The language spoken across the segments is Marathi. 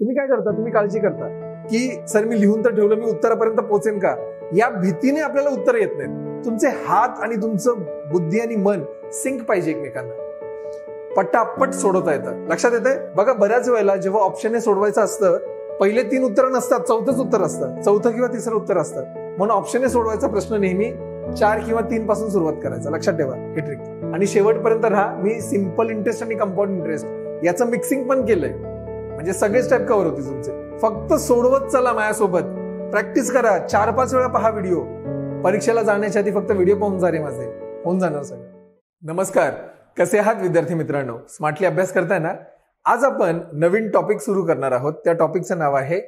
तुम्ही काय करता तुम्ही काळजी करता की सर मी लिहून तर ठेवलं मी उत्तरापर्यंत पोहोचेन का या भीतीने आपल्याला उत्तर येत नाहीत तुमचे हात आणि तुमचं बुद्धी आणि मन सिंक पाहिजे एकमेकांना पटापट सोडवता येतं लक्षात येते बघा बऱ्याच वेळेला जेव्हा ऑप्शनने सोडवायचं असतं पहिले तीन उत्तर नसतात चौथंच उत्तर असतं चौथं किंवा तिसरं उत्तर असतं म्हणून ऑप्शनने सोडवायचा प्रश्न नेहमी चार किंवा तीन पासून सुरुवात करायचा लक्षात ठेवा हे ट्रिक आणि शेवटपर्यंत राहा मी सिम्पल इंटरेस्ट आणि कंपाऊंड इंटरेस्ट याचं मिक्सिंग पण केलंय म्हणजे सगळे स्टेप कव्हर होते तुमचे फक्त सोडवत चला माझ्यासोबत प्रॅक्टिस करा चार पाच वेळा पहा व्हिडिओ परीक्षेला जाण्याच्या आधी फक्त व्हिडिओ पाहून जा रे माझे होऊन जाणार सगळं नमस्कार कसे आहात विद्यार्थी मित्रांनो स्मार्टली अभ्यास करताय ना आज आपण नवीन टॉपिक सुरू करणार आहोत त्या टॉपिकचं नाव आहे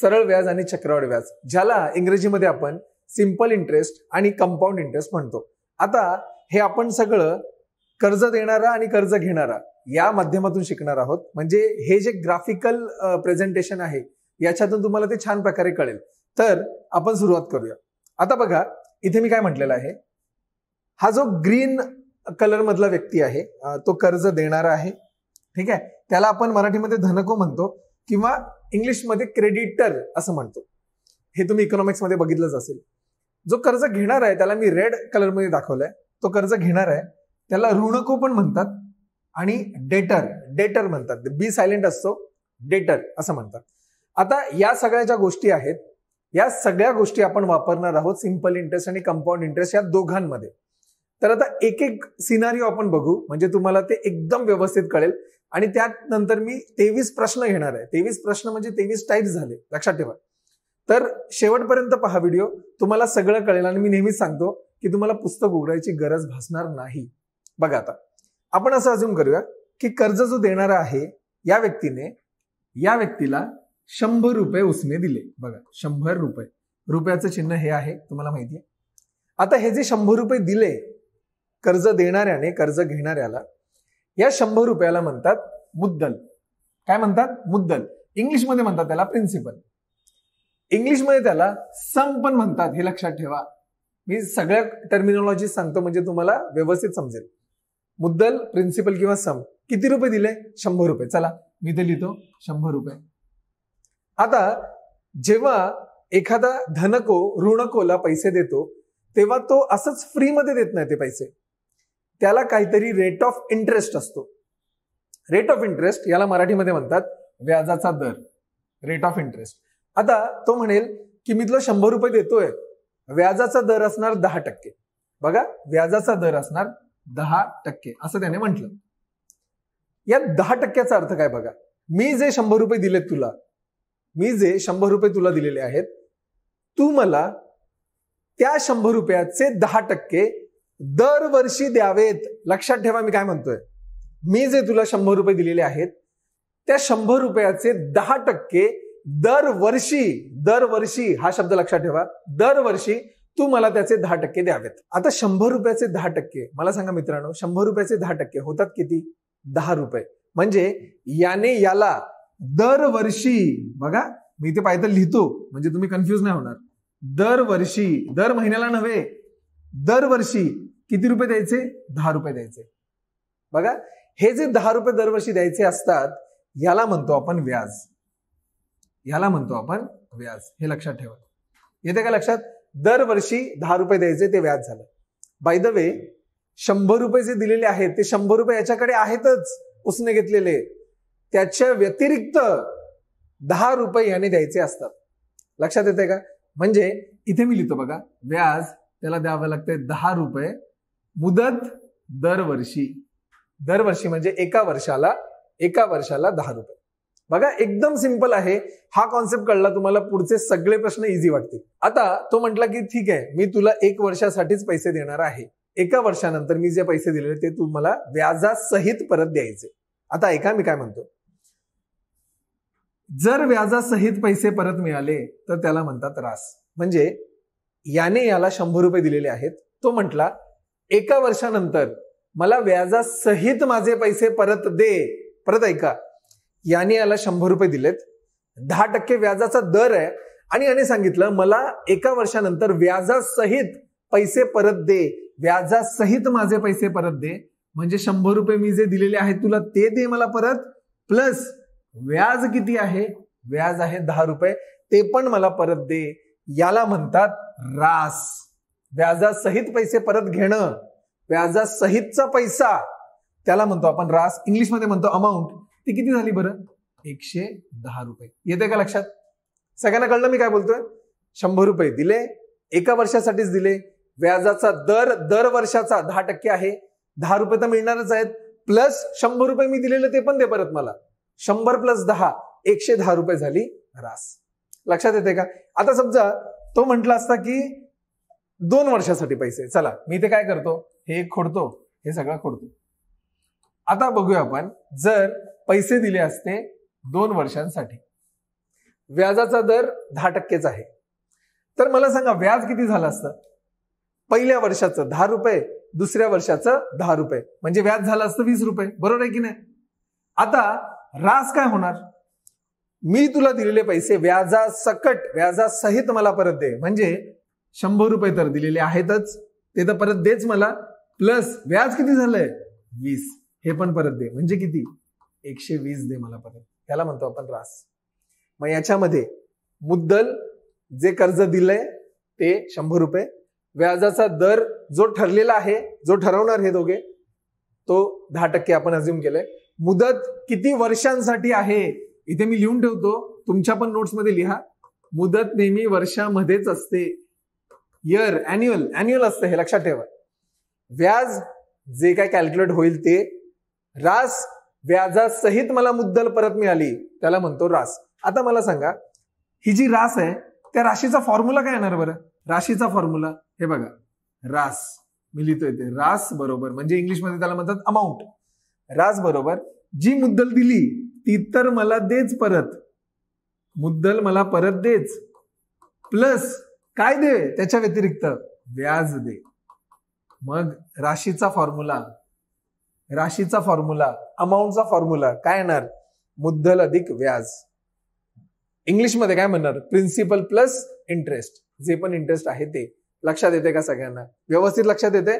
सरळ व्याज आणि चक्रवाढ व्याज ज्याला इंग्रजीमध्ये आपण सिम्पल इंटरेस्ट आणि कंपाऊंड इंटरेस्ट म्हणतो आता हे आपण सगळं कर्ज देणारा आणि कर्ज घेणारा या माध्यमातून शिकणार आहोत म्हणजे हे जे ग्राफिकल प्रेझेंटेशन आहे याच्यातून तुम्हाला ते छान प्रकारे कळेल तर आपण सुरुवात करूया आता बघा इथे मी काय म्हटलेलं आहे हा जो ग्रीन कलर मधला व्यक्ती आहे तो कर्ज देणारा आहे ठीक आहे त्याला आपण मराठीमध्ये धनको म्हणतो किंवा इंग्लिशमध्ये क्रेडिटर असं म्हणतो हे तुम्ही इकॉनॉमिक्समध्ये बघितलंच असेल जो कर्ज घेणार आहे त्याला मी रेड कलरमध्ये दाखवलाय तो कर्ज घेणार आहे त्याला ऋणको पण म्हणतात आणि डेटर डेटर म्हणतात बी सायलेंट असतो डेटर असं म्हणतात आता या सगळ्या ज्या गोष्टी आहेत या सगळ्या गोष्टी आपण वापरणार आहोत सिम्पल इंटरेस्ट आणि कंपाऊंड इंटरेस्ट या दोघांमध्ये तर आता एक एक सिनारीओ आपण बघू म्हणजे तुम्हाला ते एकदम व्यवस्थित कळेल आणि त्यानंतर मी तेवीस प्रश्न घेणार आहे तेवीस प्रश्न म्हणजे तेवीस टाईप झाले लक्षात ठेवा तर शेवटपर्यंत पहा व्हिडिओ तुम्हाला सगळं कळेल आणि मी नेहमीच सांगतो की तुम्हाला पुस्तक उघडायची गरज भासणार नाही बघा आता आपण असं अजून करूया की कर्ज जो देणारा आहे या व्यक्तीने या व्यक्तीला शंभर रुपये उसने दिले बघा शंभर रुपये रुपयाचं चिन्ह हे आहे तुम्हाला माहिती आहे आता हे जे शंभर रुपये दिले कर्ज देणाऱ्याने कर्ज घेणाऱ्याला या शंभर रुपयाला म्हणतात मुद्दल काय म्हणतात मुद्दल इंग्लिशमध्ये म्हणतात त्याला प्रिन्सिपल इंग्लिशमध्ये त्याला सम पण म्हणतात हे लक्षात ठेवा मी सगळ्या टर्मिनॉलॉजी सांगतो म्हणजे तुम्हाला व्यवस्थित समजेल मुद्दल प्रिन्सिपल किंवा सम किती रुपये दिले शंभर रुपये चला मी ते लिहितो शंभर रुपये आता जेव्हा एखादा धनको ऋणकोला पैसे देतो तेव्हा तो असंच फ्रीमध्ये देत नाही ते पैसे त्याला काहीतरी रेट ऑफ इंटरेस्ट असतो रेट ऑफ इंटरेस्ट याला मराठीमध्ये म्हणतात व्याजाचा दर रेट ऑफ इंटरेस्ट आता तो म्हणेल की मी तुला शंभर रुपये देतोय व्याजाचा दर असणार दहा टक्के बघा व्याजाचा दर असणार दहा टक्के असं त्याने म्हटलं या दहा टक्क्याचा अर्थ काय बघा मी जे शंभर रुपये दिलेत तुला मी जे शंभर रुपये तुला दिलेले आहेत तू मला त्या शंभर रुपयाचे दहा टक्के दरवर्षी द्यावेत लक्षात ठेवा मी काय म्हणतोय मी जे तुला शंभर रुपये दिलेले आहेत त्या शंभर रुपयाचे दहा टक्के दरवर्षी दरवर्षी हा शब्द लक्षात ठेवा दरवर्षी तू मला त्याचे दहा टक्के द्यावेत आता शंभर रुपयाचे दहा टक्के मला सांगा मित्रांनो शंभर रुपयाचे दहा टक्के होतात किती दहा रुपये म्हणजे याने याला दरवर्षी बघा मी ते पाहिजे लिहितो म्हणजे तुम्ही कन्फ्यूज नाही होणार दरवर्षी दर महिन्याला नव्हे दरवर्षी किती रुपये द्यायचे दहा रुपये द्यायचे बघा हे जे दहा रुपये दरवर्षी द्यायचे असतात याला म्हणतो आपण व्याज याला म्हणतो आपण व्याज हे लक्षात ठेवा येते का लक्षात दरवर्षी दहा रुपये द्यायचे ते व्याज झालं बाय द वे शंभर रुपये जे दिलेले आहेत ते शंभर रुपये याच्याकडे आहेतच उसने घेतलेले त्याच्या व्यतिरिक्त दहा रुपये याने द्यायचे असतात लक्षात येते का म्हणजे इथे मी लिहितो बघा व्याज त्याला द्यावं लागतंय दहा रुपये मुदत दरवर्षी दरवर्षी म्हणजे एका वर्षाला एका वर्षाला दहा रुपये बघा एकदम सिंपल आहे हा कॉन्सेप्ट कळला तुम्हाला पुढचे सगळे प्रश्न इझी वाटतील आता तो म्हटला की ठीक आहे मी तुला एक वर्षासाठीच पैसे देणार आहे एका वर्षानंतर मी जे पैसे दिलेले ते तू मला व्याजासहित परत द्यायचे आता ऐका मी काय म्हणतो जर व्याजासहित पैसे परत मिळाले तर त्याला म्हणतात रास म्हणजे याने याला शंभर रुपये दिलेले आहेत तो म्हटला एका वर्षानंतर मला व्याजासहित माझे पैसे परत दे परत ऐका याने याला शंभर रुपये दिलेत दहा टक्के व्याजाचा दर आहे आणि याने सांगितलं मला एका वर्षानंतर व्याजासहित पैसे परत दे व्याजासहित माझे पैसे परत दे म्हणजे शंभर रुपये मी जे दिलेले आहेत तुला ते दे मला परत प्लस व्याज किती आहे व्याज आहे दहा रुपये ते पण मला परत दे याला म्हणतात रास व्याजासहित पैसे परत घेणं व्याजासहितचा पैसा त्याला म्हणतो आपण रास इंग्लिशमध्ये म्हणतो अमाऊंट ती किती झाली बरं एकशे दहा रुपये येते का लक्षात सगळ्यांना कळलं मी काय बोलतोय शंभर रुपये दिले एका वर्षासाठीच दिले व्याजाचा दर दर वर्षाचा दहा टक्के आहे दहा रुपये तर मिळणारच आहेत प्लस शंभर रुपये मी दिलेले ते पण दे परत मला शंभर प्लस दहा एकशे दहा रुपये झाली रास लक्षात येते का आता समजा तो म्हटला असता की दोन वर्षासाठी पैसे चला मी ते काय करतो हे खोडतो हे सगळं खोडतो आता बघूया आपण जर पैसे दिले असते दोन वर्षांसाठी व्याजाचा दर दहा टक्केच आहे तर मला सांगा व्याज किती झालं असतं पहिल्या वर्षाचं दहा रुपये दुसऱ्या वर्षाचं दहा रुपये म्हणजे व्याज झालं असतं वीस रुपये बरोबर आहे की नाही आता रास काय होणार मी तुला दिलेले पैसे व्याजासकट व्याजासहित मला परत दे म्हणजे शंभर रुपये तर दिलेले आहेतच ते तर परत देच मला प्लस व्याज किती झालंय वीस हे पण परत दे म्हणजे किती एकशे वीस दे मला परत त्याला म्हणतो आपण रास मग याच्यामध्ये मुद्दल जे कर्ज दिलंय ते शंभर रुपये व्याजाचा दर जो ठरलेला आहे जो ठरवणार हे दोघे तो दहा टक्के आपण अज्युम केलंय मुदत किती वर्षांसाठी आहे इथे मी लिहून ठेवतो तुमच्या पण नोट्समध्ये लिहा मुदत नेहमी वर्षामध्येच असते इयर अॅन्युअल अॅन्युअल असतं हे लक्षात ठेवा व्याज जे काय कॅल्क्युलेट होईल ते रास व्याजासहित मला मुद्दल परत मिळाली त्याला म्हणतो रास आता मला सांगा ही जी रास आहे त्या राशीचा फॉर्म्युला काय येणार बरं राशीचा फॉर्म्युला हे बघा रास मी लिहितोय ते रास बरोबर म्हणजे इंग्लिशमध्ये त्याला म्हणतात अमाऊंट रास बरोबर जी मुद्दल दिली ती तर मला देच परत मुद्दल मला परत देच प्लस काय दे त्याच्या व्यतिरिक्त व्याज दे मग राशीचा फॉर्म्युला राशीचा फॉर्म्युला अमाऊंटचा फॉर्म्युला काय येणार मुद्दल अधिक व्याज इंग्लिशमध्ये काय म्हणणार प्रिन्सिपल प्लस इंटरेस्ट जे पण इंटरेस्ट आहे ते लक्षात येते का सगळ्यांना व्यवस्थित लक्षात येते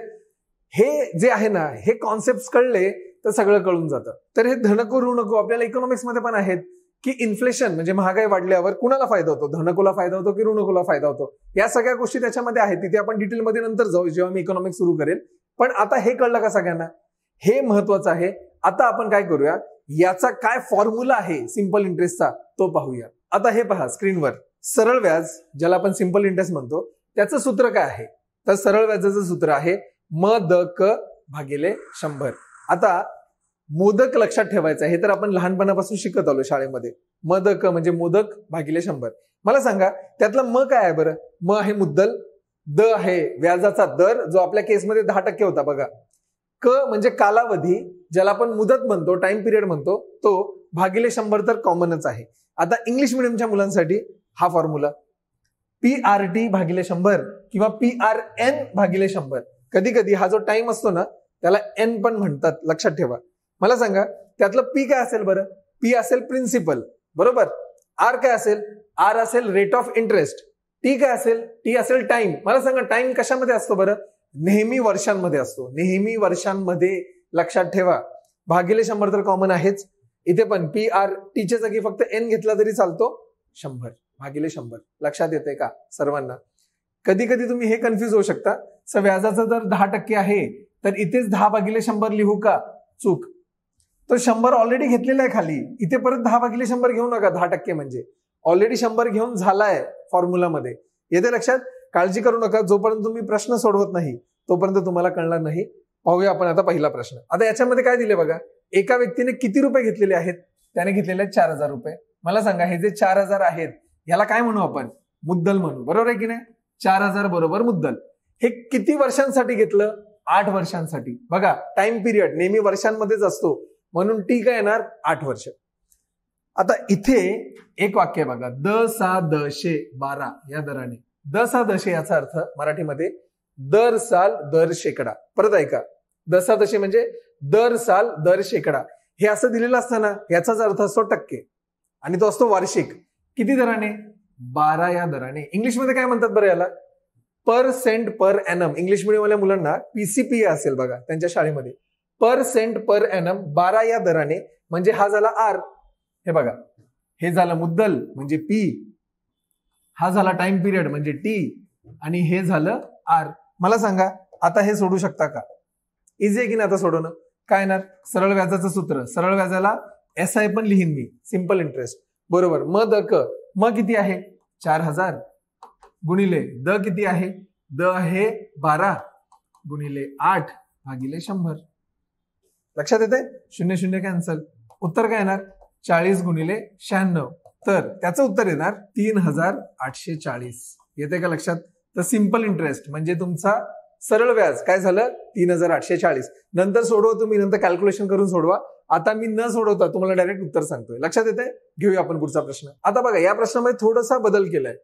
हे जे आहे ना हे कॉन्सेप्ट कळले तर सगळं कळून जातं तर हे धनको ऋणको आपल्याला मध्ये पण आहेत की इन्फ्लेशन म्हणजे महागाई वाढल्यावर कुणाला फायदा होतो धनकोला फायदा होतो की ऋणकोला फायदा होतो या सगळ्या गोष्टी त्याच्यामध्ये आहेत तिथे आपण डिटेलमध्ये नंतर जाऊ जेव्हा मी इकॉनॉमिक्स सुरू करेल पण आता हे कळलं का सगळ्यांना हे महत्वाचं आहे आता आपण काय करूया याचा काय फॉर्म्युला आहे सिंपल इंटरेस्टचा तो पाहूया आता हे पहा स्क्रीनवर सरळ व्याज ज्याला आपण सिंपल इंटरेस्ट म्हणतो त्याचं सूत्र काय आहे तर सरळ व्याजाचं सूत्र आहे म द क भागिले शंभर आता मोदक लक्षात ठेवायचं हे तर आपण लहानपणापासून शिकत आलो शाळेमध्ये म द क म्हणजे मोदक भागिले शंभर मला सांगा त्यातलं म काय आहे बरं म आहे मुद्दल द आहे व्याजाचा दर जो आपल्या केसमध्ये दहा टक्के होता बघा क म्हणजे कालावधी ज्याला आपण मुदत म्हणतो टाइम पिरियड म्हणतो तो भागिले शंभर तर कॉमनच आहे आता इंग्लिश मिडियमच्या मुलांसाठी हा फॉर्म्युला पी आर टी भागिले शंभर किंवा पी आर एन भागिले शंभर कधी कधी हा जो टाइम असतो ना त्याला एन पण म्हणतात लक्षात ठेवा मला सांगा त्यातलं पी काय असेल बरं पी असेल प्रिन्सिपल बरोबर आर काय असेल आर असेल रेट ऑफ इंटरेस्ट टी काय असेल टी असेल टाइम मला सांगा टाइम कशामध्ये असतो बरं नेहमी वर्षांमध्ये असतो नेहमी वर्षांमध्ये लक्षात ठेवा भागिले शंभर तर कॉमन आहेच इथे पण पी आर टीच्या जागी फक्त एन घेतला तरी चालतो शंभर भागीले शंभर लक्षात येते का सर्वांना कधी कधी तुम्ही हे कन्फ्यूज होऊ शकता सर व्याजाचं जर दहा टक्के आहे तर इथेच दहा भागीले शंभर लिहू का चूक तो शंभर ऑलरेडी घेतलेला आहे खाली इथे परत दहा भागीले शंभर घेऊ नका दहा टक्के म्हणजे ऑलरेडी शंभर घेऊन झालाय फॉर्म्युलामध्ये येते लक्षात काळजी करू नका जोपर्यंत तुम्ही प्रश्न सोडवत नाही तोपर्यंत तुम्हाला कळणार नाही पाहूया आपण आता पहिला प्रश्न आता याच्यामध्ये काय दिले बघा एका व्यक्तीने किती रुपये घेतलेले आहेत त्याने घेतलेले आहेत चार हजार रुपये मला सांगा हे जे चार हजार आहेत याला काय म्हणू आपण मुद्दल म्हणू बरोबर आहे की नाही चार हजार बरोबर मुद्दल हे किती वर्षांसाठी घेतलं आठ वर्षांसाठी बघा टाइम पिरियड नेहमी वर्षांमध्येच असतो म्हणून टी काय येणार आठ वर्ष आता इथे एक वाक्य बघा द सा द शे बारा या दराने दसादशे याचा अर्थ मराठीमध्ये दर साल दर शेकडा परत ऐका दसादशे म्हणजे दर साल दर शेकडा हे असं दिलेलं असताना याचाच अर्थ असतो टक्के आणि तो असतो वार्षिक किती दराने बारा या दराने इंग्लिशमध्ये काय म्हणतात बरं याला per cent per annum English मिडियमवाल्या मुलांना पीसीपी असेल बघा त्यांच्या शाळेमध्ये पर सेंट पर एनम बारा या दराने म्हणजे हा झाला आर हे बघा हे झालं मुद्दल म्हणजे पी हा झाला टाइम पिरियड म्हणजे टी आणि हे झालं आर मला सांगा आता हे सोडू शकता का इझी आहे की नाही आता सोडवणं काय येणार सरळ व्याजाचं सूत्र सरळ व्याजाला एस आय पण लिहीन मी सिंपल इंटरेस्ट बरोबर म द क म किती आहे चार हजार गुणिले द किती आहे द हे बारा गुणिले आठ भागिले शंभर लक्षात येते शून्य शून्य कॅन्सल उत्तर काय येणार चाळीस गुणिले शहाण्णव तर त्याचं उत्तर येणार तीन हजार आठशे चाळीस येते का लक्षात तर सिंपल इंटरेस्ट म्हणजे तुमचा सरळ व्याज काय झालं तीन हजार आठशे चाळीस नंतर सोडव तुम्ही नंतर कॅल्क्युलेशन करून सोडवा आता मी न सोडवता तुम्हाला डायरेक्ट उत्तर सांगतोय लक्षात येते घेऊया आपण पुढचा प्रश्न आता बघा या प्रश्नामध्ये थोडासा बदल केलाय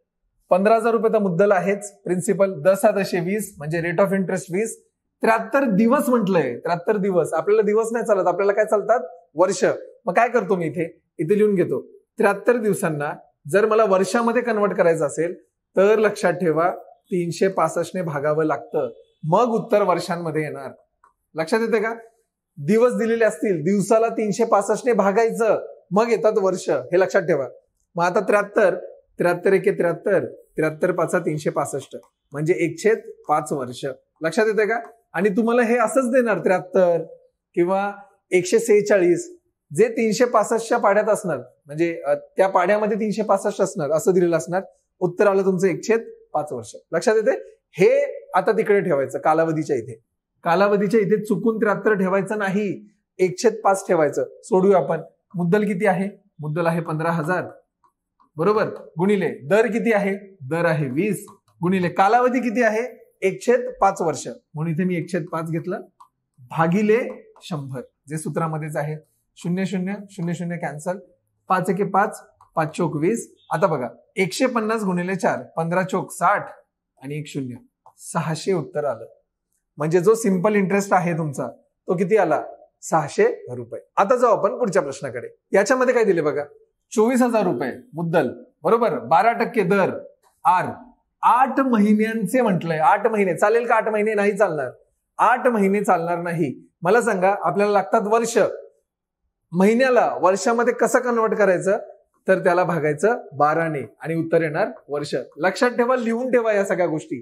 पंधरा हजार रुपयाचा मुद्दल आहेच प्रिन्सिपल दस दशे वीस म्हणजे रेट ऑफ इंटरेस्ट वीस त्र्याहत्तर दिवस म्हटलंय त्र्याहत्तर दिवस आपल्याला दिवस नाही चालत आपल्याला काय चालतात वर्ष मग काय करतो मी इथे इथे लिहून घेतो त्र्याहत्तर दिवसांना जर मला वर्षामध्ये कन्वर्ट करायचं असेल तर लक्षात ठेवा तीनशे पासष्टने भागावं लागतं मग उत्तर वर्षांमध्ये येणार लक्षात येते का दिवस दिलेले असतील दिवसाला तीनशे पासष्टने भागायचं मग येतात वर्ष हे लक्षात ठेवा मग आता त्र्याहत्तर त्र्याहत्तर एके त्र्याहत्तर त्र्याहत्तर पाचा तीनशे पासष्ट म्हणजे एकशे पाच वर्ष लक्षात येते का आणि तुम्हाला हे असंच देणार त्र्याहत्तर किंवा एकशे सेहेचाळीस जे तीनशे पासष्टच्या पाड्यात असणार म्हणजे त्या पाड्यामध्ये तीनशे पासष्ट असणार असं दिलेलं असणार उत्तर आलं तुमचं एकशे पाच वर्ष लक्षात येते हे आता तिकडे ठेवायचं कालावधीच्या इथे कालावधीच्या इथे चुकून त्र्याहत्तर ठेवायचं नाही एकशे पाच ठेवायचं सोडूया आपण मुद्दल किती आहे मुद्दल आहे पंधरा हजार बरोबर गुणिले दर किती आहे दर आहे वीस गुणिले कालावधी किती आहे एकशे पाच वर्ष म्हणून इथे मी एकशे पाच घेतलं भागिले शंभर जे सूत्रामध्येच आहे शून्य शून्य शून्य शून्य कॅन्सल पाच एके पाच पाच चोक वीस आता बघा एकशे पन्नास गुणिले चार पंधरा चोक साठ आणि एक शून्य सहाशे उत्तर आलं म्हणजे जो सिंपल इंटरेस्ट आहे तुमचा तो किती आला सहाशे रुपये आता जाऊ आपण पुढच्या प्रश्नाकडे याच्यामध्ये काय दिले बघा चोवीस हजार रुपये मुद्दल बरोबर बारा टक्के दर आर आठ महिन्यांचे म्हटलंय आठ महिने चालेल का आठ महिने नाही चालणार आठ महिने चालणार नाही मला सांगा आपल्याला लागतात वर्ष महिन्याला वर्षामध्ये कसं कन्वर्ट करायचं तर त्याला भागायचं बाराने आणि उत्तर येणार वर्ष लक्षात ठेवा लिहून ठेवा या सगळ्या गोष्टी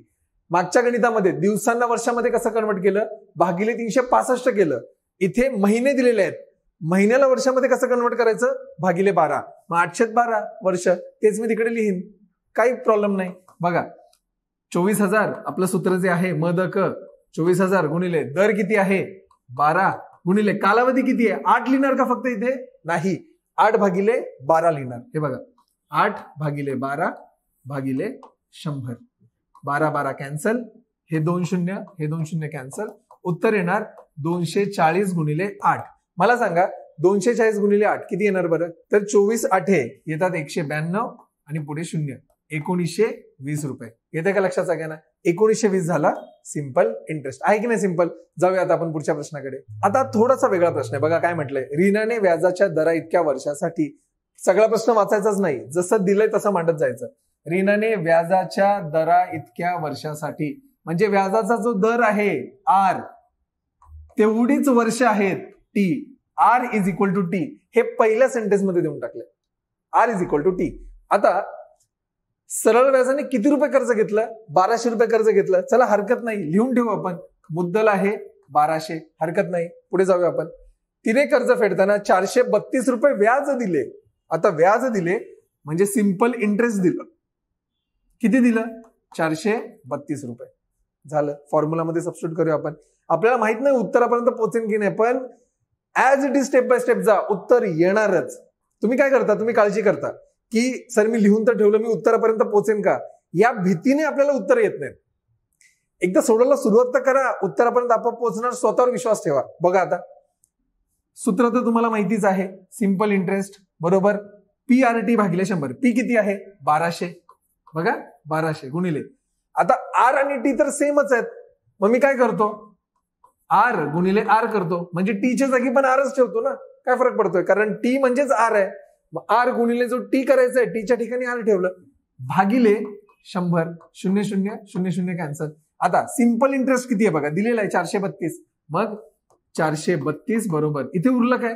मागच्या गणितामध्ये दिवसांना वर्षामध्ये कसं कन्वर्ट केलं भागिले तीनशे पासष्ट केलं इथे महिने दिलेले आहेत महिन्याला वर्षामध्ये कसं कन्वर्ट करायचं भागिले बारा मग आठशे बारा वर्ष तेच मी तिकडे लिहीन काही प्रॉब्लेम नाही बघा चोवीस हजार आपलं सूत्र जे आहे म क चोवीस हजार गुणिले दर किती आहे बारा गुणिले कालावधी किती आहे आठ लिहिणार का फक्त इथे नाही आठ भागिले बारा लिहिणार हे बघा आठ भागिले बारा भागिले शंभर बारा बारा कॅन्सल हे दोन शून्य हे दोन शून्य कॅन्सल उत्तर येणार दोनशे चाळीस गुणिले आठ मला सांगा दोनशे चाळीस गुणिले आठ किती येणार बरं तर चोवीस आठे येतात एकशे ब्याण्णव आणि पुढे शून्य एकोणीसशे वीस रुपये येते का लक्षात सगळ्यांना एकोणीसशे वीस झाला सिंपल इंटरेस्ट आहे की नाही सिंपल जाऊया आता आपण पुढच्या प्रश्नाकडे आता थोडासा वेगळा प्रश्न आहे बघा काय म्हटलंय रीनाने व्याजाच्या दरा इतक्या वर्षासाठी सगळा प्रश्न वाचायचाच नाही जसं दिलंय तसं मांडत जायचं रीनाने व्याजाच्या दरा इतक्या वर्षासाठी म्हणजे व्याजाचा जो दर आहे आर तेवढीच वर्ष आहेत T R is equal to T हे पहिल्या सेंटेन्समध्ये देऊन टाकले R is equal to T आता सरळ व्याजाने किती रुपये कर्ज घेतलं बाराशे रुपये कर्ज घेतलं चला हरकत नाही लिहून ठेवू आपण मुद्दल आहे बाराशे हरकत नाही पुढे जाऊया आपण तिने कर्ज फेडताना चारशे बत्तीस रुपये व्याज दिले आता व्याज दिले म्हणजे सिंपल इंटरेस्ट दिलं किती दिलं चारशे बत्तीस रुपये झालं फॉर्म्युलामध्ये सबस्टिट्यूट करूया आपण आपल्याला माहित नाही उत्तरापर्यंत पोचेन की नाही पण as it is step by step जा उत्तर येणारच तुम्ही काय करता तुम्ही काळजी करता की सर मी लिहून तर ठेवलं मी उत्तरापर्यंत पोहोचेन का या भीतीने आपल्याला उत्तर येत नाहीत एकदा सोडवायला सुरुवात तर करा उत्तरापर्यंत आपण पोहोचणार स्वतःवर विश्वास ठेवा बघा आता सूत्र तर तुम्हाला माहितीच आहे सिंपल इंटरेस्ट बरोबर पी आर टी भागिले शंभर पी किती आहे बाराशे बघा बाराशे गुणिले आता आर आणि टी तर सेमच आहेत मग मी काय करतो आर गुणिले आर करतो म्हणजे टीच्या जागी पण आरच ठेवतो ना काय फरक पडतोय कारण टी म्हणजेच आर आहे आर गुणिले जो टी करायचा आहे टीच्या ठिकाणी आर ठेवलं भागिले शंभर शून्य शून्य शून्य शून्य कॅन्सल आता सिंपल इंटरेस्ट किती आहे बघा दिलेला आहे चारशे बत्तीस मग चारशे बत्तीस बरोबर इथे उरलं काय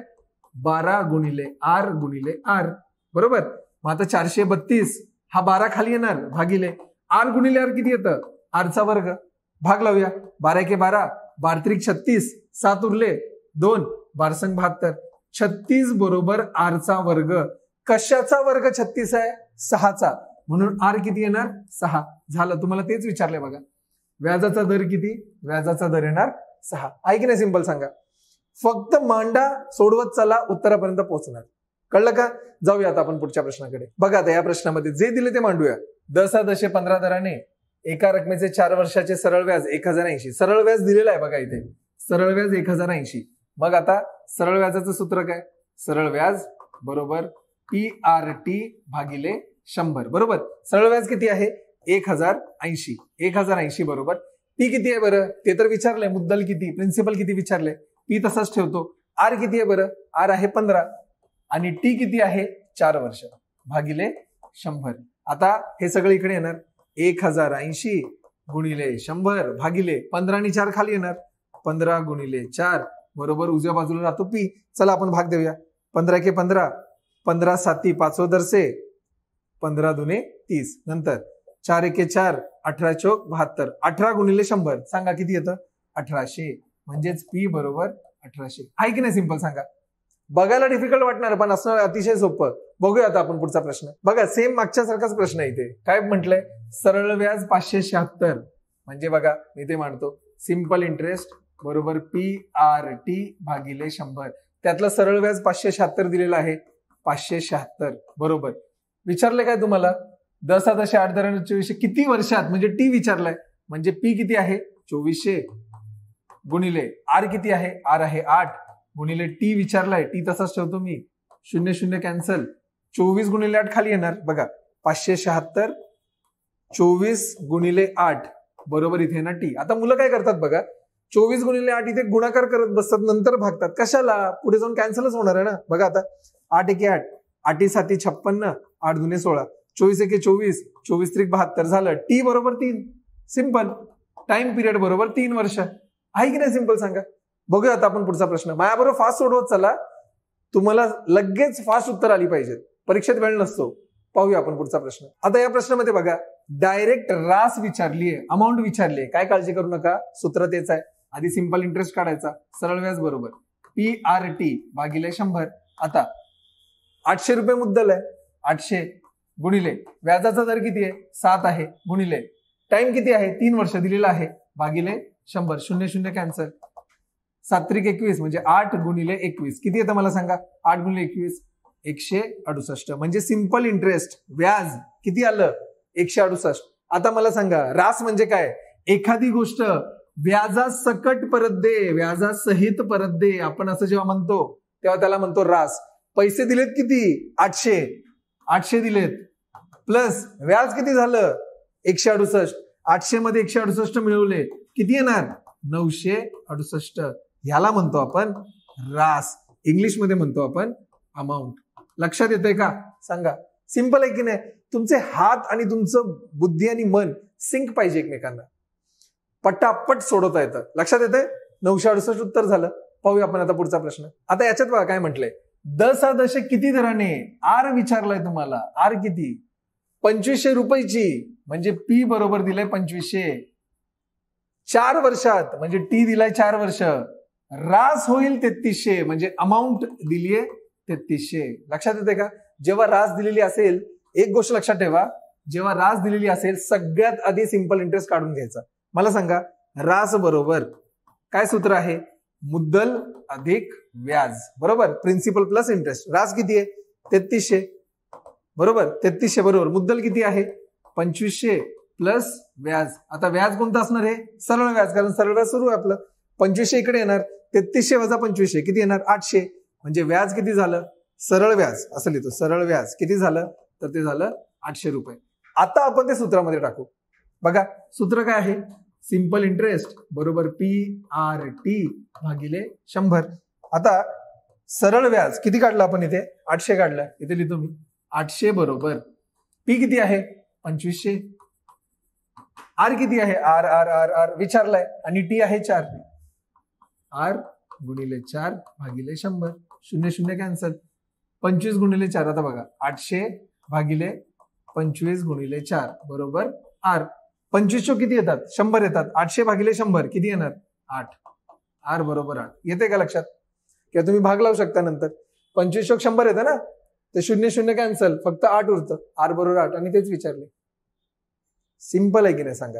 बारा गुणिले आर गुणिले आर बरोबर मग आता चारशे बत्तीस हा बारा खाली येणार भागिले आर गुणिले आर किती येतं आरचा वर्ग भाग लावूया बारा के बारा बारत्रिक छत्तीस सात उरले दोन बारसंग बहात्तर छत्तीस बरोबर आरचा वर्ग कशाचा वर्ग छत्तीस आहे सहाचा म्हणून आर किती येणार सहा झालं तुम्हाला तेच विचारले बघा व्याजाचा दर किती व्याजाचा दर येणार सहा आहे की नाही सिंपल सांगा फक्त मांडा सोडवत चला उत्तरापर्यंत पोहोचणार कळलं का जाऊया आता आपण पुढच्या प्रश्नाकडे बघा आता या प्रश्नामध्ये जे दिले ते मांडूया दसा दशे पंधरा दराने एका रकमेचे चार वर्षाचे सरळ व्याज एक हजार ऐंशी सरळ व्याज दिलेला आहे बघा इथे सरळ व्याज एक हजार ऐंशी मग आता सरळ व्याजाचं सूत्र काय सरळ व्याज बरोबर पी आर टी भागिले शंभर बरोबर सरळ व्याज किती आहे एक हजार ऐंशी एक हजार ऐंशी बरोबर पी किती आहे बरं ते तर विचारलंय मुद्दल किती प्रिन्सिपल किती विचारले पी तसाच ठेवतो आर किती आहे बरं आर आहे पंधरा आणि टी किती आहे चार वर्ष भागिले शंभर आता हे सगळं इकडे येणार एक हजार ऐंशी गुणिले शंभर भागिले पंधरा आणि चार खाली येणार पंधरा गुणिले चार बरोबर उजव्या बाजूला राहतो पी चला आपण भाग देऊया पंधरा के पंधरा पंधरा साती दरसे पंधरा दुने तीस नंतर चार एके चार अठरा चौक बहात्तर अठरा गुणिले शंभर सांगा किती येतं अठराशे म्हणजेच पी बरोबर अठराशे आहे की नाही सिंपल सांगा बघायला डिफिकल्ट वाटणार पण असं अतिशय सोपं बघूया आता आपण पुढचा प्रश्न बघा सेम मागच्या सारखाच प्रश्न आहे इथे काय म्हटलंय सरळ व्याज पाचशे शहात्तर म्हणजे बघा मी ते मांडतो सिंपल इंटरेस्ट बरोबर पी आर टी भागिले शंभर त्यातला सरळ व्याज पाचशे शहात्तर दिलेला आहे पाचशे शहात्तर बरोबर विचारले काय तुम्हाला दस दशा आठ दर चोवीसशे किती वर्षात म्हणजे टी विचारलाय म्हणजे पी किती आहे चोवीसशे गुणिले आर किती आहे आर आहे आठ गुणिले टी विचारलाय टी तसाच ठेवतो मी शून्य शून्य कॅन्सल चोवीस गुणिले आठ खाली येणार बघा पाचशे शहात्तर चोवीस गुणिले आठ बरोबर इथे ना टी आता मुलं काय करतात बघा चोवीस गुणिले आठ इथे गुणाकार करत बसतात नंतर भागतात कशाला पुढे जाऊन कॅन्सलच होणार आहे ना बघा आता आठ एके आठ आठी साती छप्पन्न आठ दुने सोळा चोवीस एके चोवीस चोवीस त्रिक बहात्तर झालं टी बरोबर तीन सिंपल टाइम पिरियड बरोबर तीन वर्ष आहे की नाही सिंपल सांगा बघूया आता आपण पुढचा प्रश्न माझ्याबरोबर फास्ट सोडवत चला तुम्हाला लगेच फास्ट उत्तर आली पाहिजेत परीक्षेत वेळ नसतो पाहूया आपण पुढचा प्रश्न आता या प्रश्नामध्ये बघा डायरेक्ट रास विचारलीये अमाऊंट विचारलीये काय काळजी करू नका सूत्र तेच आहे आधी सिंपल इंटरेस्ट काढायचा सरळ व्याज बरोबर पी आर टी भागिले शंभर आता आठशे रुपये मुद्दल आहे आठशे गुणिले व्याजाचा दर किती आहे सात आहे गुणिले टाइम किती आहे तीन वर्ष दिलेला आहे भागिले शंभर शून्य शून्य कॅन्सर सात्रिक एकवीस म्हणजे आठ गुणिले एकवीस किती येतं मला सांगा आठ गुणिले एकवीस एकशे अडुसष्ट म्हणजे सिंपल इंटरेस्ट व्याज किती आलं एकशे अडुसष्ट आता मला सांगा रास म्हणजे काय एखादी गोष्ट सकट परत दे व्याजासहित परत दे आपण असं जेव्हा म्हणतो तेव्हा त्याला म्हणतो रास पैसे दिलेत किती आठशे आठशे दिलेत प्लस व्याज किती झालं एकशे अडुसष्ट आठशे मध्ये एकशे अडुसष्ट मिळवले किती येणार नऊशे अडुसष्ट ह्याला म्हणतो आपण रास इंग्लिश मध्ये म्हणतो आपण अमाऊंट लक्षात येतोय का सांगा सिंपल आहे की नाही तुमचे हात आणि तुमचं बुद्धी आणि मन सिंक पाहिजे एकमेकांना पटापट सोडवता येतं लक्षात येतंय नऊशे अडुसष्ट उत्तर झालं पाहूया आपण आता पुढचा प्रश्न आता याच्यात बघा काय म्हटलंय दशक किती दराने आर विचारलाय तुम्हाला आर किती पंचवीसशे रुपयाची म्हणजे पी बरोबर दिलाय पंचवीसशे चार वर्षात म्हणजे टी दिलाय चार वर्ष रास होईल तेहतीसशे म्हणजे अमाऊंट दिलीये तेहतीसशे लक्षात येते का जेव्हा रास दिलेली असेल एक गोष्ट लक्षात ठेवा जेव्हा रास दिलेली असेल सगळ्यात आधी सिंपल इंटरेस्ट काढून घ्यायचा मला सांगा रास बरोबर काय सूत्र आहे मुद्दल अधिक व्याज बरोबर प्रिन्सिपल प्लस इंटरेस्ट रास किती आहे तेहतीसशे बरोबर तेहतीसशे बरोबर मुद्दल किती आहे पंचवीसशे प्लस व्याज आता व्याज कोणतं असणार आहे सरळ व्याज कारण सरळ व्याज सुरू आहे आपलं पंचवीसशे इकडे येणार तेहतीसशे वजा पंचवीसशे किती येणार आठशे म्हणजे व्याज किती झालं सरळ व्याज असं लिहितो सरळ व्याज किती झालं तर ते झालं आठशे रुपये आता आपण ते सूत्रामध्ये टाकू बघा सूत्र काय आहे सिम्पल इंटरेस्ट बरोबर पी आर टी भागिले शंभर आता सरळ व्याज किती काढलं आपण इथे आठशे काढलं इथे लिहितो मी आठशे बरोबर पी किती आहे पंचवीसशे आर किती आहे आर आर आर आर विचारलाय आणि टी आहे चार आर गुणिले चार भागिले शंभर शून्य शून्य कॅन्सल पंचवीस गुणिले चार आता बघा आठशे भागिले पंचवीस गुणिले चार बरोबर आर पंचवीस किती येतात शंभर येतात आठशे भागिले शंभर किती येणार आठ आर बरोबर आठ येते का लक्षात किंवा तुम्ही भाग लावू शकता नंतर पंचवीस चोक शंभर येतं ना ते शून्य शून्य कॅन्सल फक्त आठ उरतं आर बरोबर आठ आणि तेच विचारले सिम्पल आहे की नाही सांगा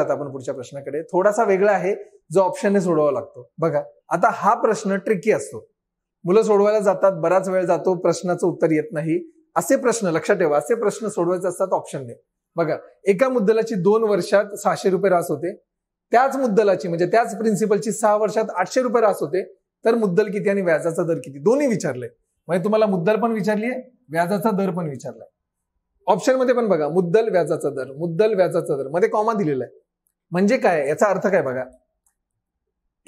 आता आपण पुढच्या प्रश्नाकडे थोडासा वेगळा आहे जो ऑप्शनने सोडवावा लागतो बघा आता हा प्रश्न ट्रिकी असतो मुलं सोडवायला जातात बराच वेळ जातो प्रश्नाचं उत्तर येत नाही असे प्रश्न लक्षात ठेवा असे प्रश्न सोडवायचे असतात ऑप्शनने बघा एका मुद्दलाची दोन वर्षात सहाशे रुपये रास होते त्याच मुद्दलाची म्हणजे त्याच प्रिन्सिपलची सहा वर्षात आठशे रुपये रास होते तर मुद्दल किती आणि व्याजाचा दर किती दोन्ही विचारले म्हणजे तुम्हाला मुद्दल पण विचारली आहे व्याजाचा दर पण विचारलाय ऑप्शन मध्ये पण बघा मुद्दल व्याजाचा दर मुद्दल व्याजाचा दर मध्ये कॉमा दिलेला आहे म्हणजे काय याचा अर्थ काय बघा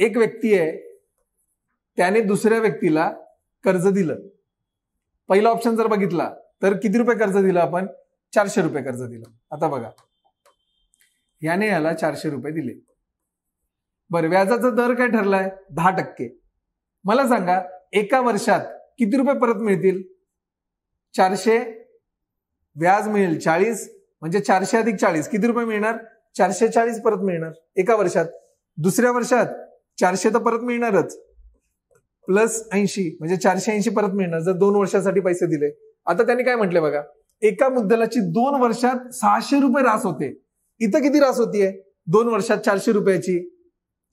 एक व्यक्ती आहे त्याने दुसऱ्या व्यक्तीला कर्ज दिलं पहिला ऑप्शन जर बघितला तर किती रुपये कर्ज दिलं आपण चारशे रुपये कर्ज दिलं आता बघा याने याला चारशे रुपये दिले बर व्याजाचा दर काय ठरलाय दहा टक्के मला सांगा एका वर्षात किती रुपये परत मिळतील चारशे व्याज मिळेल चाळीस म्हणजे चारशे अधिक चाळीस किती रुपये मिळणार चारशे चाळीस परत मिळणार एका वर्षात दुसऱ्या वर्षात चारशे तर परत मिळणारच प्लस ऐंशी म्हणजे चारशे ऐंशी परत मिळणार जर दोन वर्षासाठी पैसे दिले आता त्यांनी काय म्हटले बघा एका मुद्दलाची दोन वर्षात सहाशे रुपये रास होते इथं किती रास होतीये दोन वर्षात चारशे रुपयाची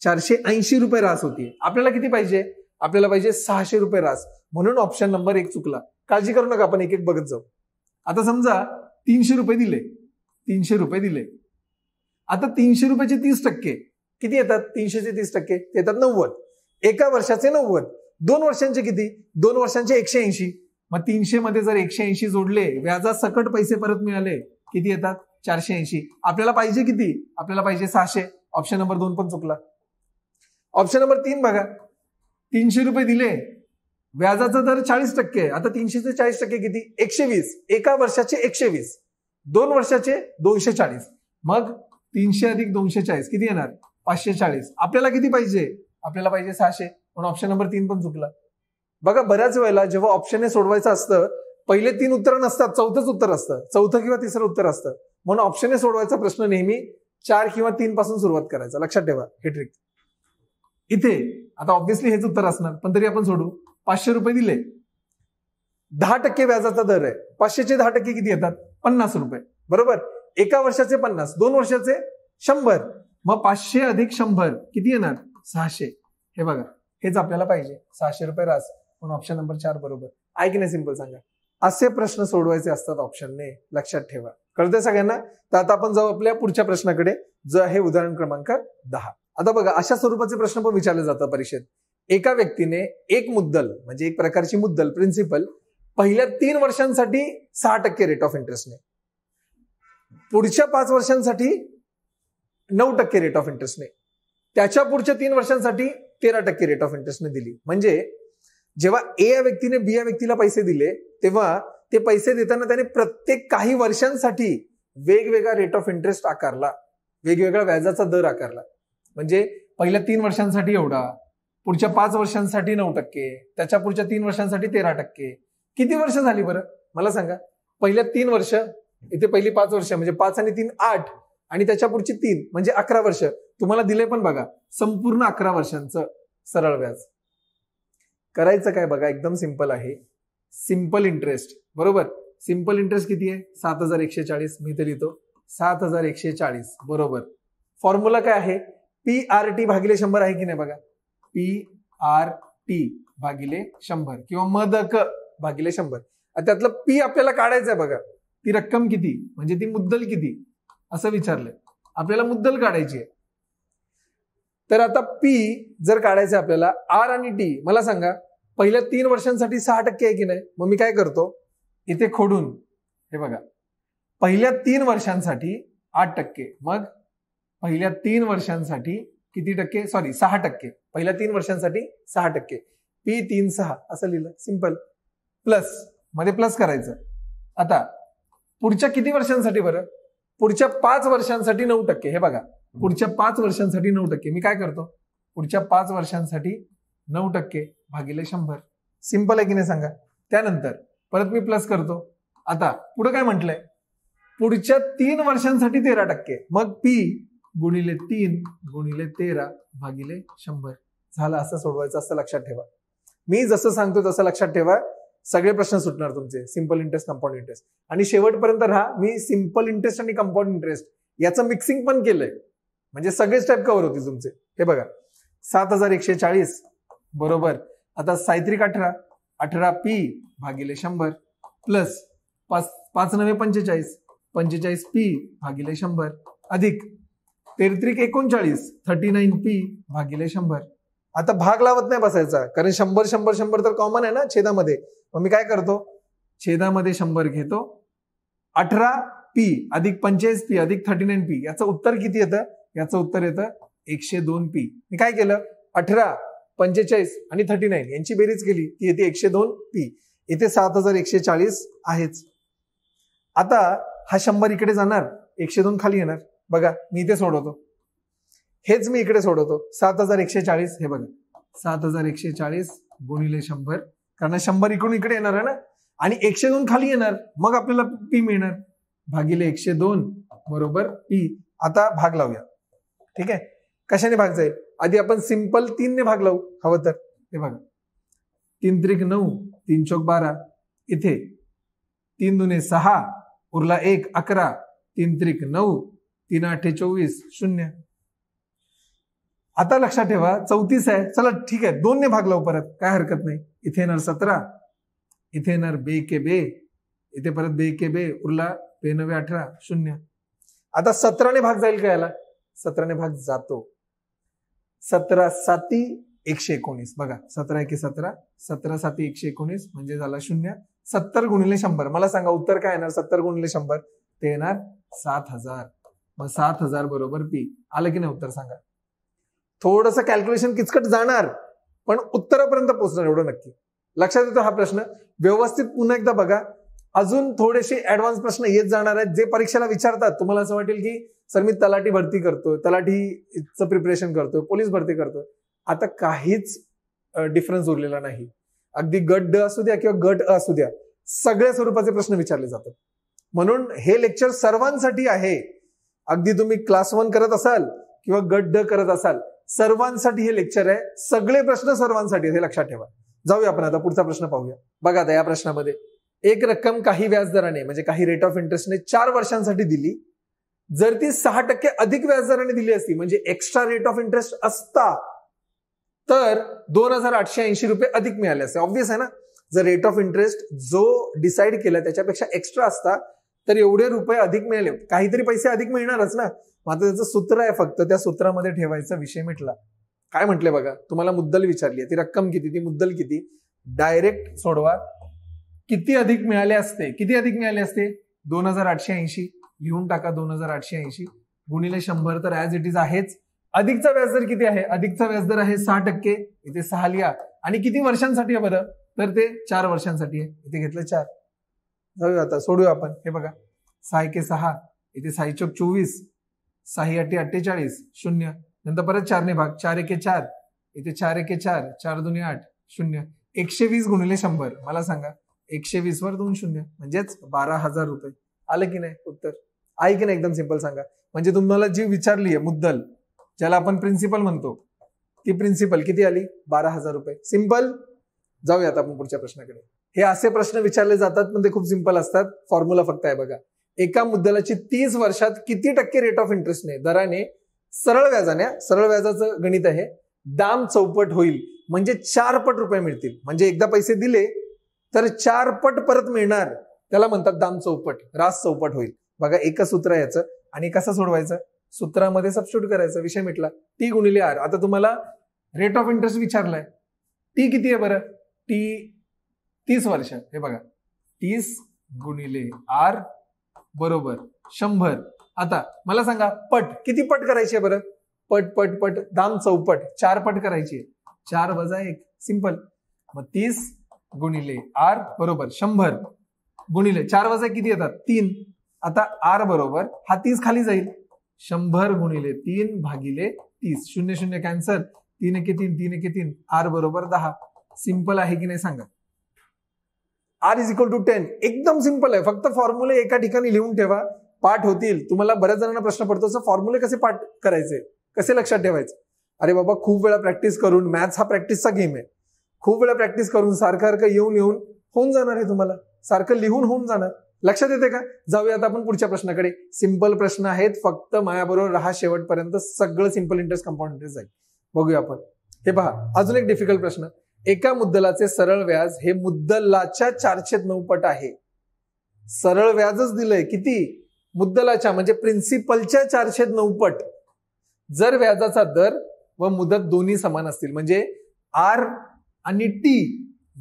चारशे ऐंशी रुपये रास होतीये आपल्याला किती पाहिजे आपल्याला पाहिजे सहाशे रुपये रास म्हणून ऑप्शन नंबर एक चुकला काळजी करू नका आपण एक एक बघत जाऊ आता समजा तीनशे रुपये दिले तीनशे रुपये दिले आता तीनशे रुपयाचे तीस टक्के किती येतात तीनशेचे तीस टक्के ते येतात नव्वद एका वर्षाचे नव्वद दोन वर्षांचे किती दोन वर्षांचे एकशे ऐंशी मग तीनशे मध्ये जर एकशे ऐंशी जोडले व्याजा सकट पैसे परत मिळाले किती येतात चारशे ऐंशी आपल्याला पाहिजे किती आपल्याला पाहिजे सहाशे ऑप्शन नंबर दोन पण चुकला ऑप्शन नंबर तीन बघा तीनशे रुपये दिले व्याजाचा दर चाळीस टक्के आता तीनशेचे चाळीस टक्के किती एकशे वीस एका वर्षाचे एकशे वीस दोन वर्षाचे दोनशे चाळीस मग तीनशे अधिक दोनशे चाळीस किती येणार पाचशे चाळीस आपल्याला किती पाहिजे आपल्याला पाहिजे सहाशे पण ऑप्शन नंबर तीन पण चुकला बघा बऱ्याच वेळेला जेव्हा ऑप्शन हे सोडवायचं असतं पहिले तीन उत्तर नसतात चौथंच उत्तर असतं चौथं किंवा तिसरं उत्तर असतं म्हणून ऑप्शन हे सोडवायचा प्रश्न नेहमी चार किंवा तीन पासून सुरुवात करायचा लक्षात ठेवा हे ट्रिक इथे आता ऑब्व्हियसली हेच उत्तर असणार पण तरी आपण सोडू पाचशे रुपये दिले दहा टक्के व्याजाचा दर आहे पाचशेचे दहा टक्के किती येतात पन्नास रुपये बरोबर एका वर्षाचे पन्नास दोन वर्षाचे शंभर मग पाचशे अधिक शंभर किती येणार सहाशे हे बघा हेच आपल्याला पाहिजे सहाशे रुपये रास पण ऑप्शन नंबर चार बरोबर आहे की नाही सिंपल सांगा असे प्रश्न सोडवायचे असतात ऑप्शनने लक्षात ठेवा कळतंय सगळ्यांना तर आता आपण जाऊ आपल्या पुढच्या प्रश्नाकडे जो आहे उदाहरण क्रमांक दहा आता बघा अशा स्वरूपाचे प्रश्न पण विचारले जातात परीक्षेत एका व्यक्तीने एक मुद्दल म्हणजे एक प्रकारची मुद्दल प्रिन्सिपल पहिल्या तीन वर्षांसाठी सहा टक्के रेट ऑफ इंटरेस्टने पुढच्या पाच वर्षांसाठी नऊ टक्के रेट ऑफ इंटरेस्टने त्याच्या पुढच्या तीन वर्षांसाठी तेरा टक्के रेट ऑफ इंटरेस्टने दिली म्हणजे जेव्हा ए या व्यक्तीने बी या व्यक्तीला पैसे दिले तेव्हा ते पैसे देताना त्याने प्रत्येक काही वर्षांसाठी वेगवेगळा रेट ऑफ इंटरेस्ट आकारला वेगवेगळा व्याजाचा दर आकारला म्हणजे पहिल्या तीन वर्षांसाठी एवढा पुढच्या पाच वर्षांसाठी नऊ टक्के त्याच्या पुढच्या तीन वर्षांसाठी तेरा टक्के किती वर्ष झाली बरं मला सांगा पहिल्या तीन वर्ष इथे पहिली पाच वर्ष म्हणजे पाच आणि तीन आठ आणि त्याच्या पुढची तीन म्हणजे अकरा वर्ष तुम्हाला दिले पण बघा संपूर्ण अकरा वर्षांचं सरळ व्याज करायचं काय बघा एकदम सिंपल आहे सिंपल इंटरेस्ट बरोबर सिंपल इंटरेस्ट किती आहे सात हजार एकशे चाळीस मी तर लिहितो सात हजार एकशे चाळीस बरोबर फॉर्म्युला काय आहे पी आर टी भागिले शंभर आहे की नाही बघा पी आर टी भागिले शंभर किंवा मदक भागिले शंभर त्यातलं पी आपल्याला काढायचं आहे बघा ती रक्कम किती म्हणजे ती मुद्दल किती असं विचारलंय आपल्याला मुद्दल काढायची आहे तर आता पी जर काढायचं आपल्याला आर आणि टी मला सांगा पहिल्या तीन वर्षांसाठी सहा टक्के आहे की नाही मग मी काय करतो इथे खोडून हे बघा पहिल्या तीन वर्षांसाठी आठ टक्के मग पहिल्या तीन वर्षांसाठी किती टक्के सॉरी सहा टक्के पहिल्या तीन वर्षांसाठी सहा टक्के पी तीन सहा असं लिहिलं सिंपल प्लस मध्ये प्लस करायचं आता पुढच्या किती वर्षांसाठी बरं पुढच्या पाच वर्षांसाठी नऊ टक्के हे बघा पुढच्या पाच वर्षांसाठी नऊ टक्के मी काय करतो पुढच्या पाच वर्षांसाठी नऊ टक्के भागिले शंभर सिंपल आहे की नाही सांगा त्यानंतर परत मी प्लस करतो आता पुढे काय म्हटलंय पुढच्या तीन वर्षांसाठी तेरा टक्के मग पी गुणिले तीन गुणिले तेरा भागिले शंभर झालं असं सोडवायचं असं लक्षात ठेवा मी जसं सांगतो तसं लक्षात ठेवा सगळे प्रश्न सुटणार तुमचे सिंपल इंटरेस्ट कंपाऊंड इंटरेस्ट आणि शेवटपर्यंत राहा मी सिंपल इंटरेस्ट आणि कंपाऊंड इंटरेस्ट याचं मिक्सिंग पण केलंय म्हणजे सगळे स्टेप कव्हर होती तुमचे हे बघा सात हजार एकशे चाळीस बरोबर आता सायत्रिक अठरा अठरा पी भागिले शंभर प्लस पाच पाच नवे पंचेचाळीस पंचेचाळीस पी भागिले शंभर अधिक तेरत्रिक एकोणचाळीस थर्टी नाईन पी भागिले शंभर आता भाग लावत नाही बसायचा कारण शंभर शंभर शंभर तर कॉमन आहे ना छेदामध्ये मग मी काय करतो छेदामध्ये शंभर घेतो अठरा पी अधिक पंचेचाळीस पी अधिक थर्टी नाईन पी याचं उत्तर किती येतं याचं उत्तर येतं एकशे दोन पी मी काय केलं अठरा पंचेचाळीस आणि थर्टी नाईन यांची बेरीज केली ती येते एकशे दोन पी इथे सात हजार एकशे चाळीस आहेच आता हा शंभर इकडे जाणार एकशे दोन खाली येणार बघा मी इथे सोडवतो हेच मी इकडे सोडवतो सात हजार एकशे चाळीस हे बघा सात हजार एकशे चाळीस गुणिले शंभर कारण शंभर इकडून इकडे येणार आहे ना आणि एकशे दोन खाली येणार मग आपल्याला पी मिळणार भागिले एकशे दोन बरोबर पी आता भाग लावूया ठीक आहे कशाने भाग जाईल आधी आपण सिंपल तीनने भाग लावू हवं तर हे बघा तीन त्रिक नऊ तीन चौक बारा इथे तीन दुने सहा उरला एक अकरा तीन त्रिक नऊ तीन आठे चोवीस शून्य आता लक्षात ठेवा चौतीस आहे चला ठीक आहे दोनने भाग लावू परत काय हरकत नाही इथे येणार सतरा इथे येणार बे के बे इथे परत बे के बे उरला बेनवे अठरा शून्य आता सतराने भाग जाईल का याला सतराने भाग जातो सतरा साती एकशे एकोणीस बघा सतरा एके सतरा सतरा साती एकशे एकोणीस म्हणजे झाला शून्य सत्तर गुणिले शंभर मला सांगा उत्तर काय येणार सत्तर गुणिले शंभर ते येणार सात हजार मग सात हजार बरोबर पी आलं की नाही उत्तर सांगा थोडस कॅल्क्युलेशन किचकट जाणार पण उत्तरापर्यंत पोहोचणार एवढं नक्की लक्षात येतो हा प्रश्न व्यवस्थित पुन्हा एकदा बघा अजून थोडेसे ऍडव्हान्स प्रश्न येत जाणार आहेत जे परीक्षेला विचारतात तुम्हाला असं वाटेल की सर मी तलाठी भरती करतोय तलाठीचं प्रिपरेशन करतोय पोलीस भरती करतोय आता काहीच डिफरन्स उरलेला नाही अगदी गट ड असू द्या किंवा गट अ असू द्या सगळ्या स्वरूपाचे प्रश्न विचारले जातात म्हणून हे लेक्चर सर्वांसाठी आहे अगदी तुम्ही क्लास वन करत असाल किंवा गट ड करत असाल सर्वांसाठी हे लेक्चर आहे सगळे प्रश्न सर्वांसाठी हे लक्षात ठेवा जाऊया आपण आता पुढचा प्रश्न पाहूया बघा आता या प्रश्नामध्ये एक रक्कम काही व्याजदराने म्हणजे काही रेट ऑफ इंटरेस्टने चार वर्षांसाठी दिली जर ती सहा टक्के अधिक व्याजदराने दिली असती म्हणजे एक्स्ट्रा रेट ऑफ इंटरेस्ट असता तर दोन हजार आठशे ऐंशी रुपये अधिक मिळाले असते ऑब्व्हियस आहे ना जर रेट ऑफ इंटरेस्ट जो डिसाईड केला त्याच्यापेक्षा एक्स्ट्रा असता तर एवढे रुपये अधिक मिळाले काहीतरी पैसे अधिक मिळणारच ना मग त्याचं सूत्र आहे फक्त त्या सूत्रामध्ये ठेवायचा विषय मिटला काय म्हटले बघा तुम्हाला मुद्दल विचारली ती रक्कम किती ती मुद्दल किती डायरेक्ट सोडवा किती अधिक मिळाले असते किती अधिक मिळाले असते दोन हजार आठशे ऐंशी लिहून टाका दोन हजार आठशे ऐंशी गुणिले शंभर तर ऍज इट इज आहेच अधिकचा व्याजदर किती आहे अधिकचा व्याजदर आहे सहा टक्के इथे सहा लिहा आणि किती वर्षांसाठी आहे बरं तर ते चार वर्षांसाठी आहे इथे घेतलं चार जाऊया आता सोडूया आपण हे बघा सहा एके सहा इथे साई चौक चोवीस साई अटी अठ्ठेचाळीस शून्य नंतर परत चारने भाग चार एके चार इथे चार एके चार चार दोन्ही आठ शून्य एकशे वीस गुणिले शंभर मला सांगा एकशे वीस वर दोन शून्य म्हणजेच बारा हजार रुपये आलं की नाही उत्तर आहे की नाही एकदम सिंपल सांगा म्हणजे तुम्हाला जी विचारली आहे मुद्दल ज्याला आपण प्रिन्सिपल म्हणतो ती प्रिन्सिपल किती आली बारा हजार रुपये सिंपल जाऊयात आपण पुढच्या प्रश्नाकडे हे असे प्रश्न विचारले जातात पण ते खूप सिंपल असतात फॉर्म्युला फक्त आहे बघा एका मुद्दलाची तीस वर्षात किती टक्के रेट ऑफ इंटरेस्ट इंटरेस्टने दराने सरळ व्याजाने सरळ व्याजाचं गणित आहे दाम चौपट होईल म्हणजे चार पट रुपये मिळतील म्हणजे एकदा पैसे दिले तर चार पट परत मिळणार त्याला म्हणतात दाम चौपट रास चौपट होईल बघा एकच सूत्र याचं आणि कसं सोडवायचं सूत्रामध्ये सबशूट करायचं विषय मिटला टी गुणिले आर आता तुम्हाला रेट ऑफ इंटरेस्ट विचारलाय टी किती आहे बरं टी तीस वर्ष हे बघा तीस गुणिले आर बरोबर शंभर आता मला सांगा पट किती पट करायची आहे बरं पट पट पट दाम चौपट चार पट करायची आहे चार वजा एक सिंपल मग तीस गुणिले आर बरोबर शंभर गुणिले चार वजा किती येतात तीन आता आर बरोबर हा तीस खाली जाईल शंभर गुणिले तीन भागिले तीस शून्य शून्य कॅन्सर तीन एके तीन तीन एके तीन आर बरोबर दहा सिंपल आहे की नाही सांगा R is equal to ten एकदम सिंपल आहे फक्त फॉर्म्युले एका ठिकाणी लिहून ठेवा पाठ होतील तुम्हाला बऱ्याच जणांना प्रश्न पडतो असं फॉर्म्युले कसे पाठ करायचे कसे लक्षात ठेवायचे अरे बाबा खूप वेळा प्रॅक्टिस करून मॅथ्स हा प्रॅक्टिसचा गेम आहे खूप वेळा प्रॅक्टिस करून सारखं सारखं येऊन येऊन होऊन जाणार आहे तुम्हाला सारखं लिहून होऊन जाणार लक्षात येते का जाऊया आता आपण पुढच्या प्रश्नाकडे सिंपल प्रश्न आहेत फक्त मायाबरोबर राहा शेवटपर्यंत सगळं सिंपल इंटरेस्ट कंपाऊंड इंटरेस्ट जाईल बघूया आपण हे पहा अजून एक डिफिकल्ट प्रश्न एका मुद्दलाचे सरळ व्याज हे मुद्दलाच्या चारशे नऊ पट आहे सरळ व्याजच दिलंय किती मुद्दलाच्या म्हणजे प्रिन्सिपलच्या चारशे नऊ पट जर व्याजाचा दर व मुदत दोन्ही समान असतील म्हणजे आर आणि टी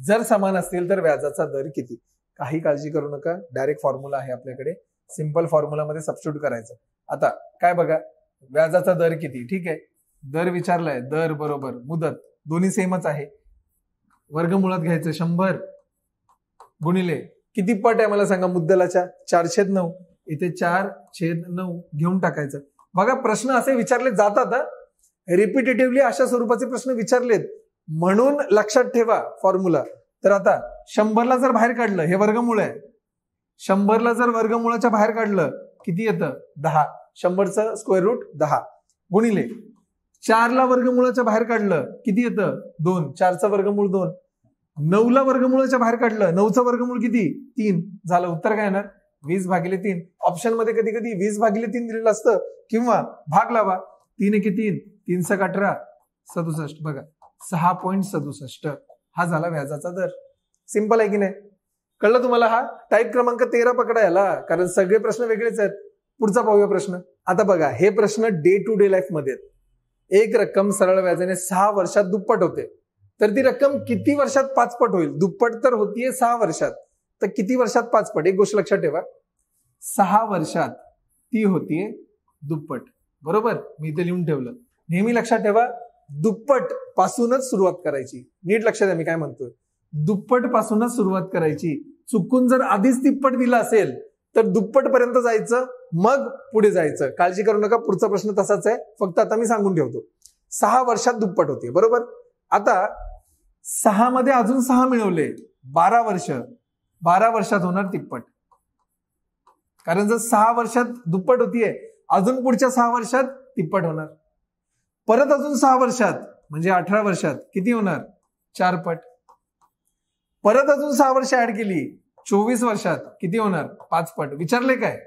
जर समान असतील तर व्याजाचा दर किती काही काळजी करू नका डायरेक्ट फॉर्म्युला आहे आपल्याकडे सिंपल फॉर्म्युलामध्ये सबस्टिट्यूट करायचं आता काय बघा व्याजाचा दर किती ठीक आहे दर विचारलाय दर बरोबर मुदत दोन्ही सेमच आहे मुळात घ्यायचं शंभर गुणिले किती पट आहे मला सांगा मुद्दलाच्या छेद नऊ इथे चार छेद नऊ घेऊन टाकायचं बघा प्रश्न असे विचारले जातात रिपिटेटिव्हली अशा स्वरूपाचे प्रश्न विचारलेत म्हणून लक्षात ठेवा फॉर्म्युला तर आता शंभरला जर बाहेर काढलं हे वर्गमूळ आहे शंभरला जर वर्गमुळाच्या बाहेर काढलं किती येतं दहा शंभरचं स्क्वेअर रूट दहा गुणिले चारला वर्गमुळाच्या बाहेर काढलं किती येतं दोन चारचं वर्गमूळ दोन नऊला वर्गमुळाच्या बाहेर काढलं नऊचं वर्गमूळ किती तीन झालं उत्तर काय येणार वीस भागिले तीन ऑप्शन मध्ये कधी कधी वीस भागिले तीन दिलेलं असतं किंवा भाग लावा तीन एके तीन तीन सक अठरा सदुसष्ट बघा सहा पॉईंट सदुसष्ट हा झाला व्याजाचा दर सिंपल आहे की नाही कळलं तुम्हाला हा टाईप क्रमांक तेरा पकडा याला कारण सगळे प्रश्न वेगळेच आहेत पुढचा पाहूया प्रश्न आता बघा हे प्रश्न डे टू डे लाईफ मध्ये एक रक्कम सरळ व्याजाने सहा वर्षात दुप्पट होते तर ती रक्कम किती वर्षात पाचपट होईल दुप्पट तर होतीये सहा वर्षात तर किती वर्षात पाचपट एक गोष्ट लक्षात ठेवा सहा वर्षात ती होतीये दुप्पट बरोबर मी इथे लिहून ठेवलं नेहमी लक्षात ठेवा दुप्पट पासूनच सुरुवात करायची नीट लक्षात द्या मी काय म्हणतोय दुप्पट पासूनच सुरुवात करायची चुकून जर आधीच तिप्पट दिला असेल तर दुप्पट पर्यंत जायचं मग पुढे जायचं काळजी करू नका पुढचा प्रश्न तसाच आहे फक्त आता मी सांगून ठेवतो सहा वर्षात दुप्पट होते बरोबर आता सहा मध्ये अजून सहा मिळवले बारा वर्ष बारा वर्षात होणार तिप्पट कारण जर सहा वर्षात दुप्पट होतीये अजून पुढच्या सहा वर्षात तिप्पट होणार परत अजून सहा वर्षात म्हणजे अठरा वर्षात किती होणार चार पट परत अजून सहा वर्ष ऍड केली चोवीस वर्षात किती होणार पाच पट विचारले काय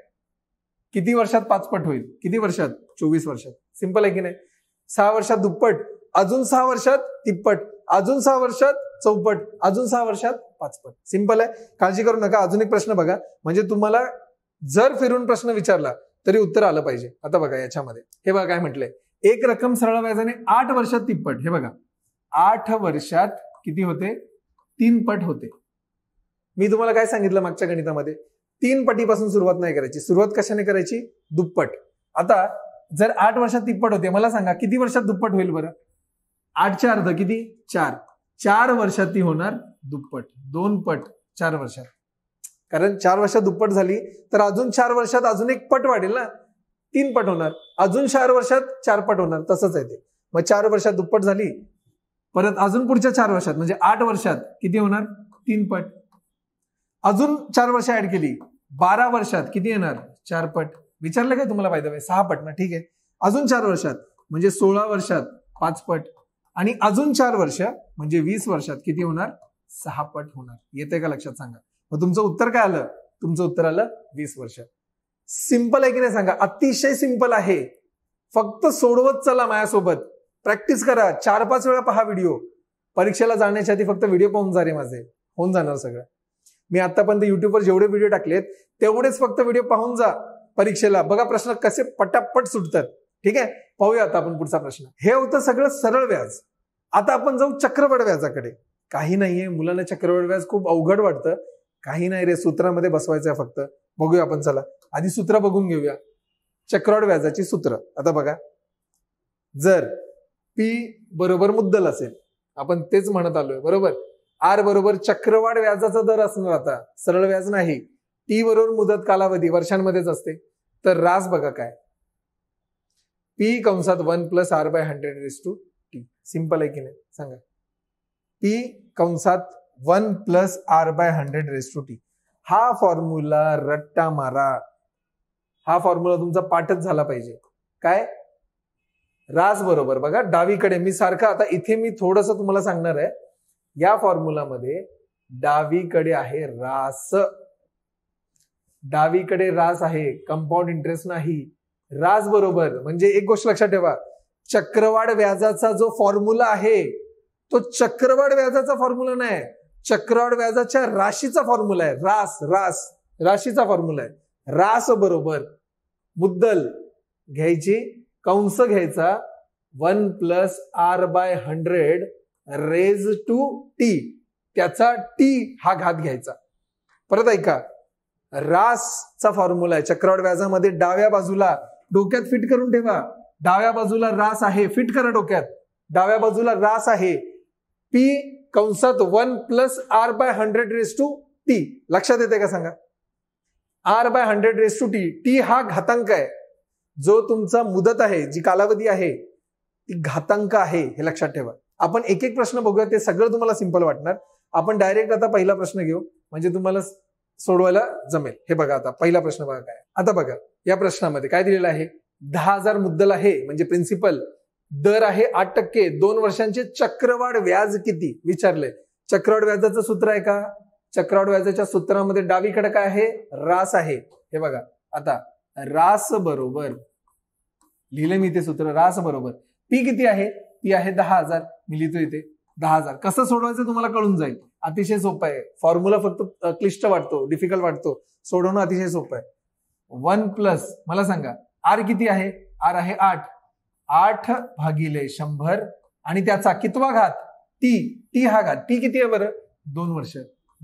किती वर्षात पाच पट होईल किती वर्षात चोवीस वर्षात सिंपल आहे की नाही सहा वर्षात दुप्पट अजून सहा वर्षात तिप्पट अजून सहा वर्षात चौपट अजून सहा वर्षात पाचपट सिंपल आहे काळजी करू नका अजून एक प्रश्न बघा म्हणजे तुम्हाला जर फिरून प्रश्न विचारला तरी उत्तर आलं पाहिजे आता बघा याच्यामध्ये हे बघा काय म्हटलंय एक रक्कम सरळ व्याजाने आठ वर्षात तिप्पट हे बघा आठ वर्षात किती होते तीन पट होते मी तुम्हाला काय सांगितलं मागच्या गणितामध्ये तीन पटीपासून सुरुवात नाही करायची सुरुवात कशाने करायची दुप्पट आता जर आठ वर्षात तिप्पट होते मला सांगा किती वर्षात दुप्पट होईल बरं आठच्या अर्ध किती चार चार वर्षात ती होणार दुप्पट दोन पट चार वर्षात कारण चार वर्षात दुप्पट झाली तर अजून चार वर्षात अजून एक पट वाढेल ना तीन पट होणार अजून चार वर्षात चार पट होणार तसंच आहे ते मग चार वर्षात दुप्पट झाली परत अजून पुढच्या चार वर्षात म्हणजे आठ वर्षात किती होणार तीन पट अजून चार वर्ष ऍड केली बारा वर्षात किती येणार चार पट विचारलं काय तुम्हाला पाहिजे सहा पट ना ठीक आहे अजून चार वर्षात म्हणजे सोळा वर्षात पाच पट आणि अजून चार वर्ष म्हणजे वीस वर्षात किती होणार सहा पट होणार येते का लक्षात सांगा मग तुमचं उत्तर काय आलं तुमचं उत्तर आलं वीस वर्षात सिंपल आहे की नाही सांगा अतिशय सिंपल आहे फक्त सोडवत चला माझ्यासोबत प्रॅक्टिस करा चार पाच वेळा पहा व्हिडिओ परीक्षेला जाण्याच्या आधी फक्त व्हिडिओ पाहून जा रे माझे होऊन जाणार सगळं मी आतापर्यंत युट्यूबवर जेवढे व्हिडिओ टाकलेत तेवढेच फक्त व्हिडिओ पाहून जा परीक्षेला बघा प्रश्न कसे पटापट सुटतात ठीक आहे पाहूया आता आपण पुढचा प्रश्न हे होतं सगळं सरळ व्याज आता आपण जाऊ चक्रवड व्याजाकडे काही नाहीये मुलांना चक्रवड व्याज खूप अवघड वाटतं काही नाही रे सूत्रामध्ये बसवायचं फक्त बघूया आपण चला आधी सूत्र बघून घेऊया चक्रवाढ व्याजाची सूत्र आता बघा जर पी बरोबर मुद्दल असेल आपण तेच म्हणत आलोय बरोबर आर बरोबर चक्रवाढ व्याजाचा दर असणार आता सरळ व्याज नाही टी बरोबर मुदत कालावधी वर्षांमध्येच असते तर रास बघा काय पी कंसात one plus R by hundred raise to T simple आहे की नाही सांगा पी कंसात one plus R by hundred raise to T हा फॉर्म्युला रट्टा मारा हा फॉर्म्युला तुमचा पाठच झाला पाहिजे काय रास बरोबर बघा डावीकडे मी सारखं आता इथे मी थोडस सा तुम्हाला सांगणार आहे या फॉर्म्युलामध्ये डावीकडे आहे रास डावीकडे रास आहे कंपाऊंड इंटरेस्ट नाही रास बरोबर म्हणजे एक गोष्ट लक्षात ठेवा चक्रवाढ व्याजाचा जो फॉर्म्युला आहे तो चक्रवाढ व्याजाचा फॉर्म्युला नाही चक्रवाढ व्याजाच्या राशीचा फॉर्म्युला आहे रास रास राशीचा फॉर्म्युला आहे रास बरोबर मुद्दल घ्यायची कंस घ्यायचा one plus R by hundred raise to T त्याचा टी हा घात घ्यायचा परत ऐका रासचा फॉर्म्युला आहे चक्रवाढ व्याजामध्ये डाव्या बाजूला डोक्यात फिट करून ठेवा डाव्या बाजूला रास आहे फिट करा डोक्यात डाव्या बाजूला रास आहे पी कंसात one plus R by hundred raise to T लक्षात येते का सांगा R by hundred raise to T T हा घातांक आहे जो तुमचा मुदत आहे जी कालावधी आहे ती घातांक आहे हे लक्षात ठेवा आपण एक एक प्रश्न बघूया ते सगळं तुम्हाला सिंपल वाटणार आपण डायरेक्ट आता पहिला प्रश्न घेऊ म्हणजे तुम्हाला सोडवायला जमेल हे बघा आता पहिला प्रश्न बघा काय आता बघा या प्रश्नामध्ये काय दिलेलं आहे दहा हजार मुद्दल आहे म्हणजे प्रिन्सिपल दर आहे आठ टक्के दोन वर्षांचे चक्रवाढ व्याज किती विचारले चक्रवाढ व्याजाचं सूत्र आहे का चक्रवाढ व्याजाच्या सूत्रामध्ये डावीकडे काय आहे रास आहे हे बघा आता रास बरोबर लिहिले मी ते सूत्र रास बरोबर पी किती आहे पी आहे दहा हजार मी लिहितो इथे दहा हजार कसं सोडवायचं तुम्हाला कळून जाईल अतिशय सोपं आहे फॉर्म्युला फक्त क्लिष्ट वाटतो डिफिकल्ट वाटतो सोडवणं अतिशय सोपं आहे वन प्लस मला सांगा आर किती आहे आर आहे आठ आठ भागिले शंभर आणि त्याचा कितवा घात टी टी हा घात टी किती आहे बरं दोन वर्ष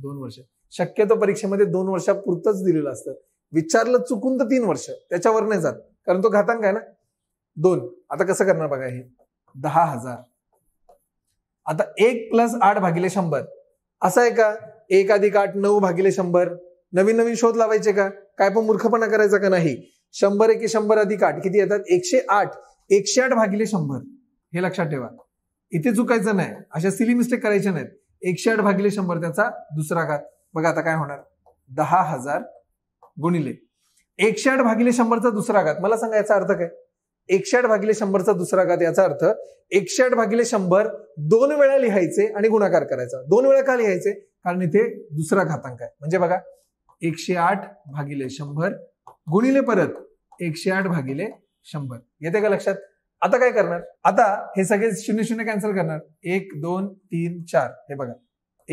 दोन वर्ष शक्यतो परीक्षेमध्ये दोन पुरतच दिलेलं असतं विचारलं चुकून तर तीन वर्ष त्याच्यावर नाही जात कारण तो घातांक आहे ना दोन आता कसं करणार बघा हे दहा हजार आता एक प्लस आठ भागिले शंभर असं आहे का एक अधिक आठ नऊ भागिले शंभर नवीन नवीन शोध लावायचे का काय पण मूर्खपणा करायचा का नाही शंभर एक शंभर अधिक आठ किती येतात एकशे आठ एकशे आठ भागिले शंभर हे लक्षात ठेवा इथे चुकायचं नाही अशा सिली मिस्टेक करायच्या नाहीत एकशे आठ भागिले शंभर त्याचा दुसरा घात बघा आता काय होणार दहा हजार गुणिले एकशे आठ भागिले शंभरचा दुसरा घात मला सांगा याचा अर्थ काय एकशे आठ भागिले शंभरचा दुसरा घात याचा अर्थ एकशे आठ भागिले शंभर दोन वेळा लिहायचे आणि गुणाकार करायचा दोन वेळा का लिहायचे कारण इथे दुसरा घातांक आहे म्हणजे बघा एकशे आठ भागिले शंभर गुणिले परत एकशे आठ भागिले शंभर येते का लक्षात आता काय करणार आता हे सगळे शून्य शून्य कॅन्सल करणार एक दोन तीन चार हे बघा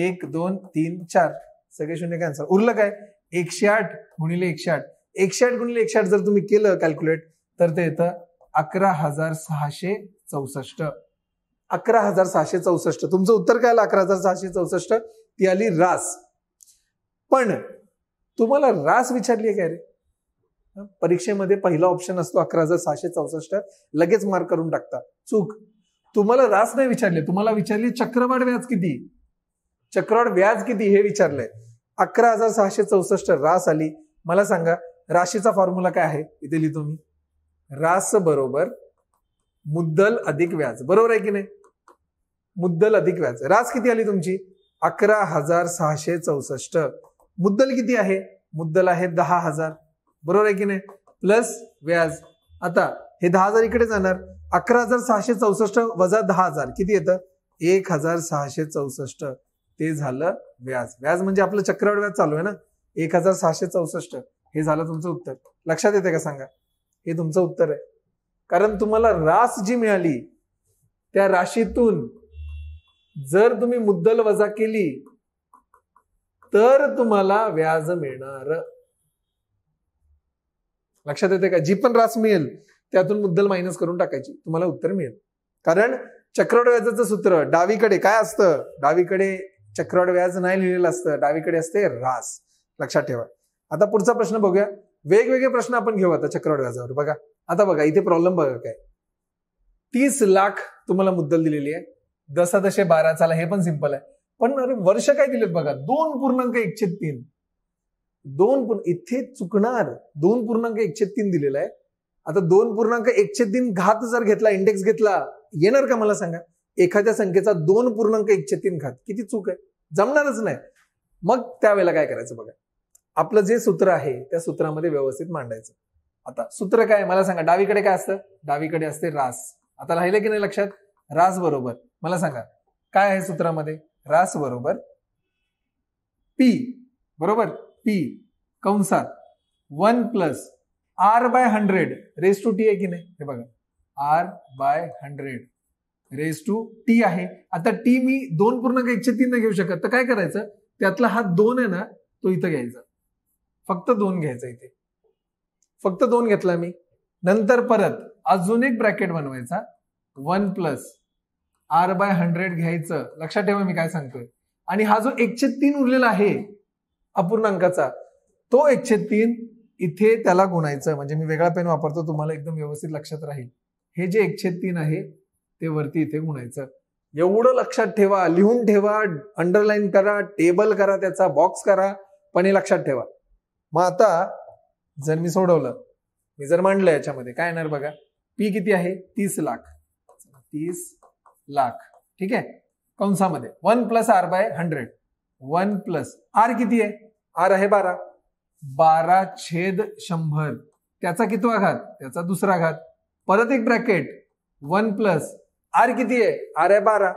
एक दोन तीन चार सगळे शून्य कॅन्सल उरलं काय एकशे आठ गुणिले एकशे आठ एकशे आठ गुणिले एकशे आठ जर तुम्ही केलं कॅल्क्युलेट तर ते येतं अकरा हजार सहाशे चौसष्ट अकरा हजार सहाशे चौसष्ट तुमचं उत्तर काय आलं अकरा हजार सहाशे चौसष्ट ती आली रास पण तुम्हाला रास विचारली आहे काय रे परीक्षेमध्ये पहिला ऑप्शन असतो अकरा हजार सहाशे चौसष्ट लगेच मार्क करून टाकता चूक तुम्हाला रास नाही विचारले तुम्हाला विचारली चक्रवाढ व्याज किती चक्रवाढ व्याज किती हे विचारलंय अकरा हजार सहाशे चौसष्ट रास आली मला सांगा राशीचा फॉर्म्युला काय आहे इथे लिहितो मी रास बरोबर मुद्दल अधिक व्याज बरोबर आहे की नाही मुद्दल अधिक व्याज रास किती आली तुमची अकरा हजार सहाशे चौसष्ट मुद्दल किती आहे मुद्दल आहे दहा हजार बरोबर आहे की नाही प्लस व्याज आता हे दहा हजार इकडे जाणार अकरा हजार सहाशे चौसष्ट वजा दहा हजार किती येतं एक हजार सहाशे चौसष्ट ते झालं व्याज व्याज म्हणजे आपलं चक्रवाढ व्याज चालू आहे ना एक हजार सहाशे चौसष्ट हे झालं तुमचं उत्तर लक्षात येते का सांगा हे तुमचं उत्तर आहे कारण तुम्हाला रास जी मिळाली त्या राशीतून जर तुम्ही मुद्दल वजा केली तर तुम्हाला व्याज मिळणार लक्षात येते का जी पण रास मिळेल त्यातून मुद्दल मायनस करून टाकायची तुम्हाला उत्तर मिळेल कारण चक्रवाढ व्याजाचं सूत्र डावीकडे काय असतं डावीकडे चक्रवाढ व्याज नाही लिहिलेलं असतं डावीकडे असते रास लक्षात ठेवा आता पुढचा प्रश्न बघूया वेगवेगळे प्रश्न आपण घेऊ आता चक्रवाढ व्याजावर बघा आता बघा इथे प्रॉब्लेम बघा काय तीस लाख तुम्हाला मुद्दल दिलेली आहे दसा दशे बारा चाला हे पण सिंपल आहे पण अरे वर्ष काय दिलेत बघा दोन पूर्णांक एकशे तीन दोन पूर्ण इथे चुकणार दोन पूर्णांक एकशे तीन दिलेला आहे आता दोन पूर्णांक एकशे तीन घात जर घेतला इंडेक्स घेतला येणार का मला सांगा एखाद्या संख्येचा दोन पूर्णांक एकशे तीन घात किती चूक आहे जमणारच नाही मग त्यावेळेला काय करायचं बघा आपलं जे सूत्र आहे त्या सूत्रामध्ये व्यवस्थित मांडायचं आता सूत्र काय मला सांगा डावीकडे काय असतं डावीकडे असते रास आता राहिलं की नाही लक्षात रास बरोबर मला सांगा काय आहे सूत्रामध्ये रास बरोबर पी बरोबर टी कंसात one plus R by hundred raise to T आहे की नाही हे बघा R by hundred raise to T आहे आता टी मी दोन पूर्णांक एकशे तीन घेऊ शकत तर काय करायचं त्यातला हा दोन आहे ना तो इथं घ्यायचा फक्त दोन घ्यायचा इथे फक्त दोन घेतला मी नंतर परत अजून एक ब्रॅकेट बनवायचा one plus R by hundred घ्यायचं लक्षात ठेवा मी काय सांगतोय आणि हा जो एकशे तीन उरलेला आहे अपूर्णांकाचा तो एकशे तीन इथे त्याला गुणायचं म्हणजे मी वेगळा पेन वापरतो तुम्हाला एकदम व्यवस्थित लक्षात राहील हे जे एकशे तीन आहे ते वरती इथे गुणायचं एवढं लक्षात ठेवा लिहून ठेवा अंडरलाईन करा टेबल करा त्याचा बॉक्स करा पण हे लक्षात ठेवा मग आता जर मी सोडवलं मी जर मांडलं याच्यामध्ये काय येणार बघा पी किती आहे तीस लाख तीस लाख ठीक आहे कंसामध्ये one plus R by hundred one plus R किती आहे आर आहे बारा बारा छेद शंभर त्याचा कितवा घात त्याचा दुसरा घात परत एक ब्रॅकेट वन प्लस आर किती आहे आर आहे बारा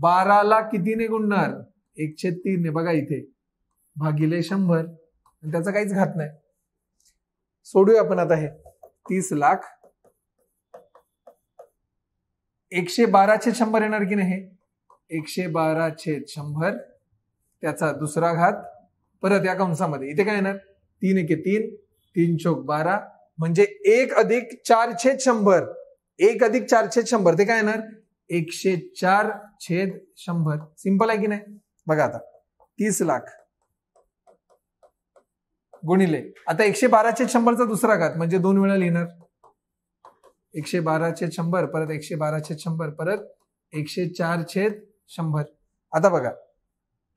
बाराला कितीने गुणणार एक छेद ने बघा इथे भागिले शंभर त्याचा काहीच घात नाही सोडूया आपण आता हे तीस लाख एकशे बारा छेद शंभर येणार की नाही एकशे बारा छेद शंभर त्याचा दुसरा घात परत या कंसामध्ये इथे काय येणार तीन एके तीन तीन चौक बारा म्हणजे एक अधिक चार छेद शंभर एक अधिक चार शंभर ते काय येणार एकशे चार छेद शंभर सिंपल आहे की नाही बघा आता तीस लाख गुणिले आता एकशे बारा छेद शंभरचा दुसरा घात म्हणजे दोन वेळा लिहिणार एकशे बारा छेद शंभर परत एकशे बारा छेद शंभर परत एकशे चार छेद शंभर आता बघा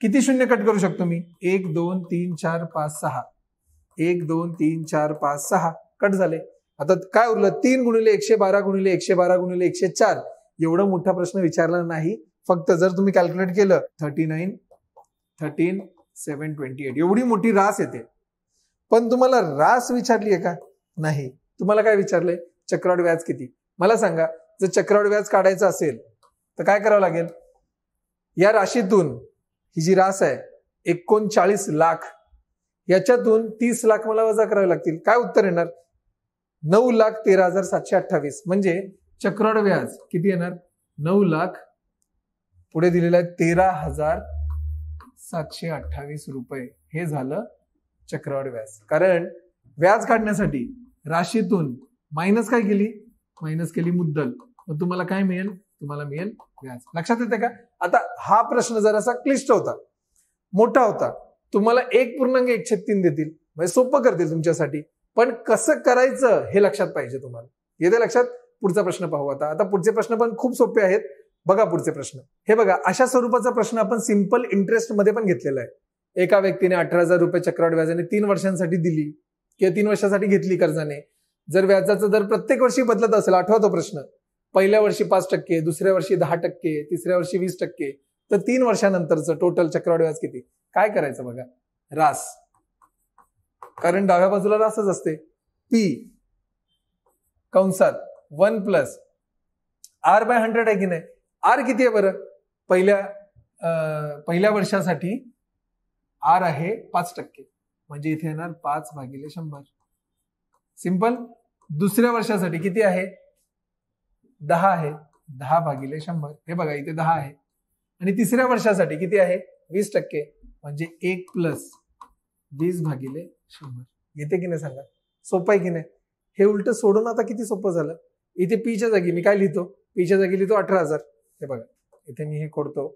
किती शून्य कट करू शकतो मी एक दोन तीन चार पाच सहा एक दोन तीन चार पाच सहा कट झाले आता काय उरलं तीन गुणिले एकशे बारा गुणिले एकशे बारा गुणिले एकशे चार एवढा मोठा प्रश्न विचारला नाही फक्त जर तुम्ही कॅल्क्युलेट केलं thirty nine thirteen seven twenty eight एवढी मोठी रास येते पण तुम्हाला रास विचारली आहे का नाही तुम्हाला काय विचारलंय चक्रवाढ व्याज किती मला सांगा जर चक्रवाढ व्याज काढायचं असेल तर काय करावं लागेल या राशीतून ही जी रास आहे एकोणचाळीस लाख याच्यातून तीस लाख मला वजा करावे लागतील काय उत्तर येणार नऊ लाख तेरा हजार सातशे अठ्ठावीस म्हणजे चक्रवाढ व्याज किती येणार नऊ लाख पुढे दिलेलं आहे तेरा हजार सातशे अठ्ठावीस रुपये हे झालं चक्रवाढ व्याज कारण व्याज काढण्यासाठी राशीतून मायनस काय केली मायनस केली मुद्दल मग तुम्हाला काय मिळेल तुम्हाला मिळेल व्याज लक्षात येते का आता हा प्रश्न जरासा क्लिष्ट होता मोठा होता तुम्हाला एक पूर्णांक एकशे तीन देतील म्हणजे सोपं करतील तुमच्यासाठी पण कसं करायचं हे लक्षात पाहिजे तुम्हाला येत्या लक्षात पुढचा प्रश्न पाहू आता आता पुढचे प्रश्न पण खूप सोपे आहेत बघा पुढचे प्रश्न हे बघा अशा स्वरूपाचा प्रश्न आपण सिम्पल मध्ये पण घेतलेला आहे एका व्यक्तीने अठरा हजार रुपये चक्रवाढ व्याजाने तीन वर्षांसाठी दिली किंवा तीन वर्षासाठी घेतली कर्जाने जर व्याजाचा दर प्रत्येक वर्षी बदलत असेल आठवा तो प्रश्न पहिल्या वर्षी पाच टक्के दुसऱ्या वर्षी दहा टक्के तिसऱ्या वर्षी वीस टक्के तर तीन वर्षानंतरचं टोटल चक्रवाढ व्याज किती काय करायचं बघा रास कारण डाव्या बाजूला रासच असते पी कंसात one plus R by hundred आहे की नाही आर किती आहे बरं पहिल्या पहिल्या वर्षासाठी आर आहे पाच टक्के म्हणजे इथे येणार पाच भागीले शंभर सिंपल दुसऱ्या वर्षासाठी किती आहे दहा आहे दहा भागिले शंभर हे बघा इथे दहा आहे आणि तिसऱ्या वर्षासाठी किती आहे वीस टक्के म्हणजे एक प्लस वीस भागिले शंभर येते की नाही सांगा सोपं आहे की नाही हे उलट सोडून आता किती सोपं झालं इथे पीच्या जागी मी काय लिहितो पीच्या जागी लिहितो अठरा हजार हे बघा इथे मी हे खोडतो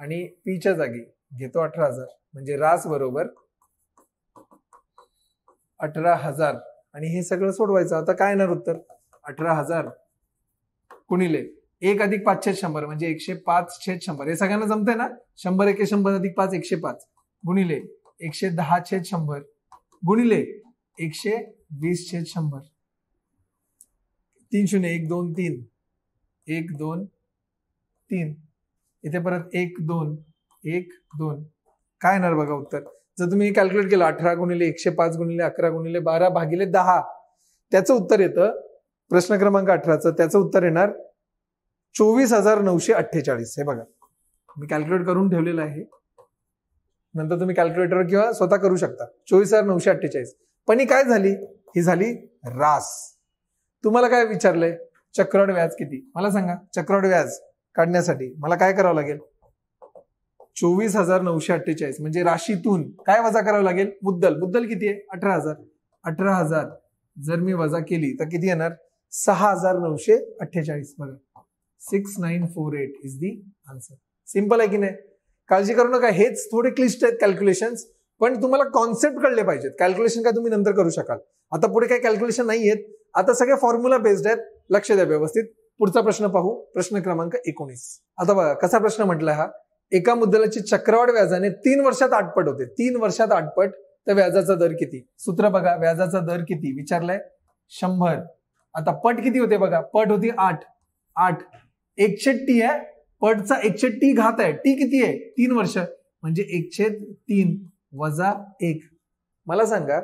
आणि पीच्या जागी घेतो अठरा हजार म्हणजे रास बरोबर अठरा हजार आणि हे सगळं सोडवायचं आता काय येणार उत्तर अठरा हजार गुणिले एक अधिक पाच छेद शंभर म्हणजे एकशे पाच छेद शंभर हे सगळ्यांना जमतंय ना शंभर एके शंभर अधिक पाच एकशे पाच गुणिले एकशे दहा छेद शंभर गुणिले एकशे वीस छेद शंभर तीन शून्य एक दोन तीन एक दोन तीन इथे परत एक दोन एक दोन काय येणार बघा उत्तर जर तुम्ही कॅल्क्युलेट केलं अठरा गुणिले एकशे पाच गुणिले अकरा गुणिले बारा भागिले दहा त्याचं उत्तर येतं प्रश्न क्रमांक अठराचं त्याचं उत्तर येणार चोवीस हजार नऊशे अठ्ठेचाळीस हे बघा मी कॅल्क्युलेट करून ठेवलेलं आहे नंतर तुम्ही कॅल्क्युलेटर किंवा स्वतः करू शकता चोवीस हजार नऊशे अठ्ठेचाळीस पण ही काय झाली ही झाली रास तुम्हाला काय विचारलंय चक्रवाढ व्याज किती मला सांगा चक्रवाढ व्याज काढण्यासाठी मला काय करावं लागेल चोवीस हजार नऊशे अठ्ठेचाळीस म्हणजे राशीतून काय वजा करावं लागेल मुद्दल मुद्दल किती आहे अठरा हजार अठरा हजार जर मी वजा केली तर किती येणार सहा हजार नऊशे अठ्ठेचाळीस बघा six nine four eight is the answer simple आहे की नाही काळजी करू नका हेच थोडे क्लिष्ट आहेत कॅल्क्युलेशन पण तुम्हाला कॉन्सेप्ट कळले पाहिजेत कॅल्क्युलेशन काय तुम्ही नंतर करू शकाल आता पुढे काय कॅल्क्युलेशन नाही आहेत आता सगळे फॉर्म्युला बेस्ड आहेत लक्ष द्या व्यवस्थित पुढचा प्रश्न पाहू प्रश्न क्रमांक एकोणीस आता बघा कसा प्रश्न म्हटला हा एका मुद्दलाची चक्रवाढ व्याजाने तीन वर्षात आठपट होते तीन वर्षात आठपट तर व्याजाचा दर किती सूत्र बघा व्याजाचा दर किती विचारलाय शंभर आता पट किती होते बघा पट होती आठ आठ एकशे टी आहे पटचा एकशे टी घात आहे टी किती आहे तीन वर्ष म्हणजे एकशे तीन वजा एक मला सांगा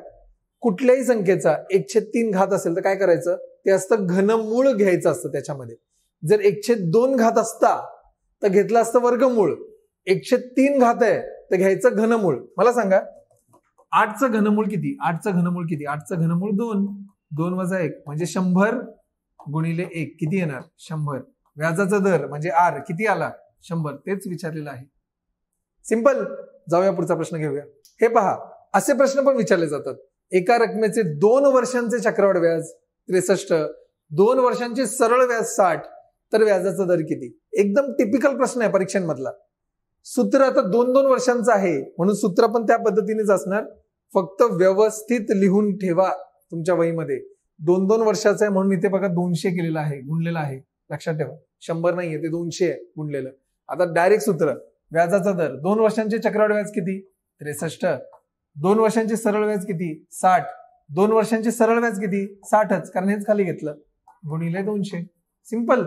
कुठल्याही संख्येचा एकशे तीन घात असेल तर काय करायचं ते असतं घनमूळ घ्यायचं असतं त्याच्यामध्ये जर एकशे दोन घात असता तर घेतलं असतं वर्गमूळ एकशे तीन घात आहे तर घ्यायचं घनमूळ मला सांगा आठचं घनमूळ किती आठचं घनमूळ किती आठचं घनमूळ दोन दोन वजा एक म्हणजे शंभर गुणिले एक किती येणार शंभर व्याजाचा दर म्हणजे आर किती आला शंभर तेच विचारलेलं आहे सिंपल जाऊया पुढचा प्रश्न घेऊया हे पहा असे प्रश्न पण विचारले जातात एका रकमेचे दोन वर्षांचे चक्रवाढ व्याज त्रेसष्ट दोन वर्षांचे सरळ व्याज साठ तर व्याजाचा दर किती एकदम टिपिकल प्रश्न आहे परीक्षांमधला सूत्र आता दोन दोन वर्षांचं आहे म्हणून सूत्र पण त्या पद्धतीनेच असणार फक्त व्यवस्थित लिहून ठेवा तुमच्या वहीमध्ये दोन दोन वर्षाचं आहे म्हणून इथे बघा दोनशे केलेलं आहे गुणलेलं आहे लक्षात ठेवा शंभर नाहीये ते दोनशे आहे गुणलेलं आता डायरेक्ट सूत्र व्याजाचा दर दोन वर्षांचे चक्रवाढ व्याज किती त्रेसष्ट दोन वर्षांचे सरळ व्याज किती साठ दोन वर्षांचे सरळ व्याज किती साठच कारण हेच खाली घेतलं गुणिले दोनशे सिंपल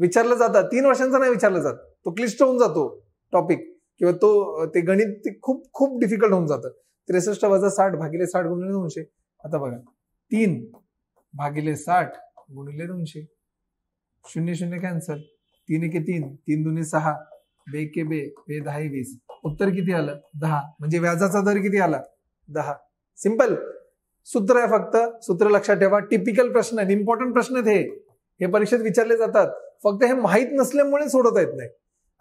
विचारलं जातं तीन वर्षांचा नाही विचारलं जात तो क्लिष्ट होऊन जातो टॉपिक किंवा तो ते गणित खूप खूप डिफिकल्ट होऊन जातं त्रेसष्ट वजा साठ भागिले साठ गुणिले दोनशे आता बघा तीन भागिले साठ गुणिले दोनशे शून्य शून्य कॅन्सल तीन एके तीन तीन दुने सहा बे के बे बे दहा वीस उत्तर किती आलं दहा म्हणजे व्याजाचा दर किती आला दहा सिंपल सूत्र आहे फक्त सूत्र लक्षात ठेवा टिपिकल प्रश्न आहेत इम्पॉर्टंट प्रश्न आहेत हे हे परीक्षेत विचारले जातात फक्त हे माहीत नसल्यामुळे सोडवता येत नाही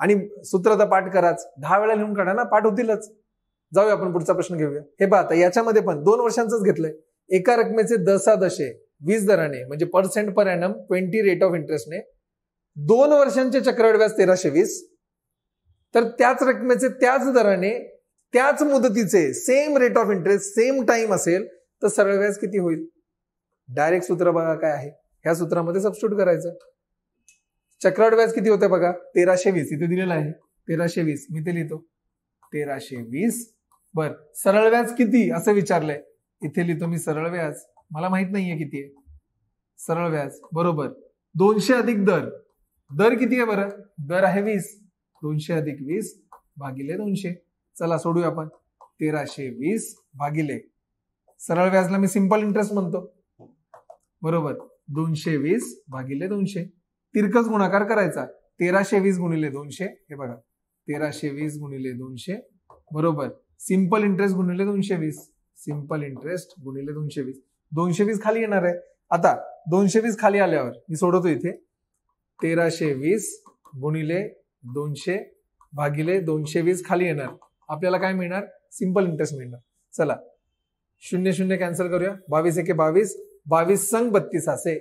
आणि सूत्र तर पाठ कराच दहा वेळा लिहून काढा ना पाठ होतीलच जाऊया आपण पुढचा प्रश्न घेऊया हे पाहता याच्यामध्ये पण दोन वर्षांचंच घेतलंय एका रकमेचे दशे वीस दराने म्हणजे percent per annum twenty rate of इंटरेस्टने दोन वर्षांचे चक्रवाढ व्याज तेराशे वीस तर त्याच रकमेचे त्याच दराने त्याच मुदतीचे same rate of interest same time असेल तर सरळ व्याज किती होईल डायरेक्ट सूत्र बघा काय आहे ह्या सूत्रामध्ये सबस्टूट करायचं चक्रवाढ व्याज किती होतं बघा तेराशे वीस इथे दिलेलं आहे तेराशे वीस मी ते लिहितो तेराशे वीस बर सरळ व्याज किती असं विचारलंय इथे लिहितो मी सरळ व्याज मला माहित नाहीये किती आहे सरळ व्याज बरोबर दोनशे अधिक दर दर किती आहे बरं दर आहे वीस दोनशे अधिक वीस भागिले दोनशे चला सोडूया आपण तेराशे वीस भागिले सरळ व्याजला मी सिंपल इंटरेस्ट म्हणतो बरोबर दोनशे वीस भागिले दोनशे तिरकस गुणाकार करायचा तेराशे वीस गुणिले दोनशे हे बघा तेराशे वीस गुणिले दोनशे बरोबर सिंपल इंटरेस्ट गुणिले दोनशे वीस सिम्पल इंटरेस्ट गुणिले दोनशे वीस दोनशे वीस खाली येणार आहे आता दोनशे वीस खाली आल्यावर मी सोडवतो इथे तेराशे वीस गुणिले दोनशे भागिले दोनशे वीस खाली येणार आपल्याला काय मिळणार सिम्पल इंटरेस्ट मिळणार चला शून्य शून्य कॅन्सल करूया बावीस एके बावीस बावीस संघ बत्तीस असे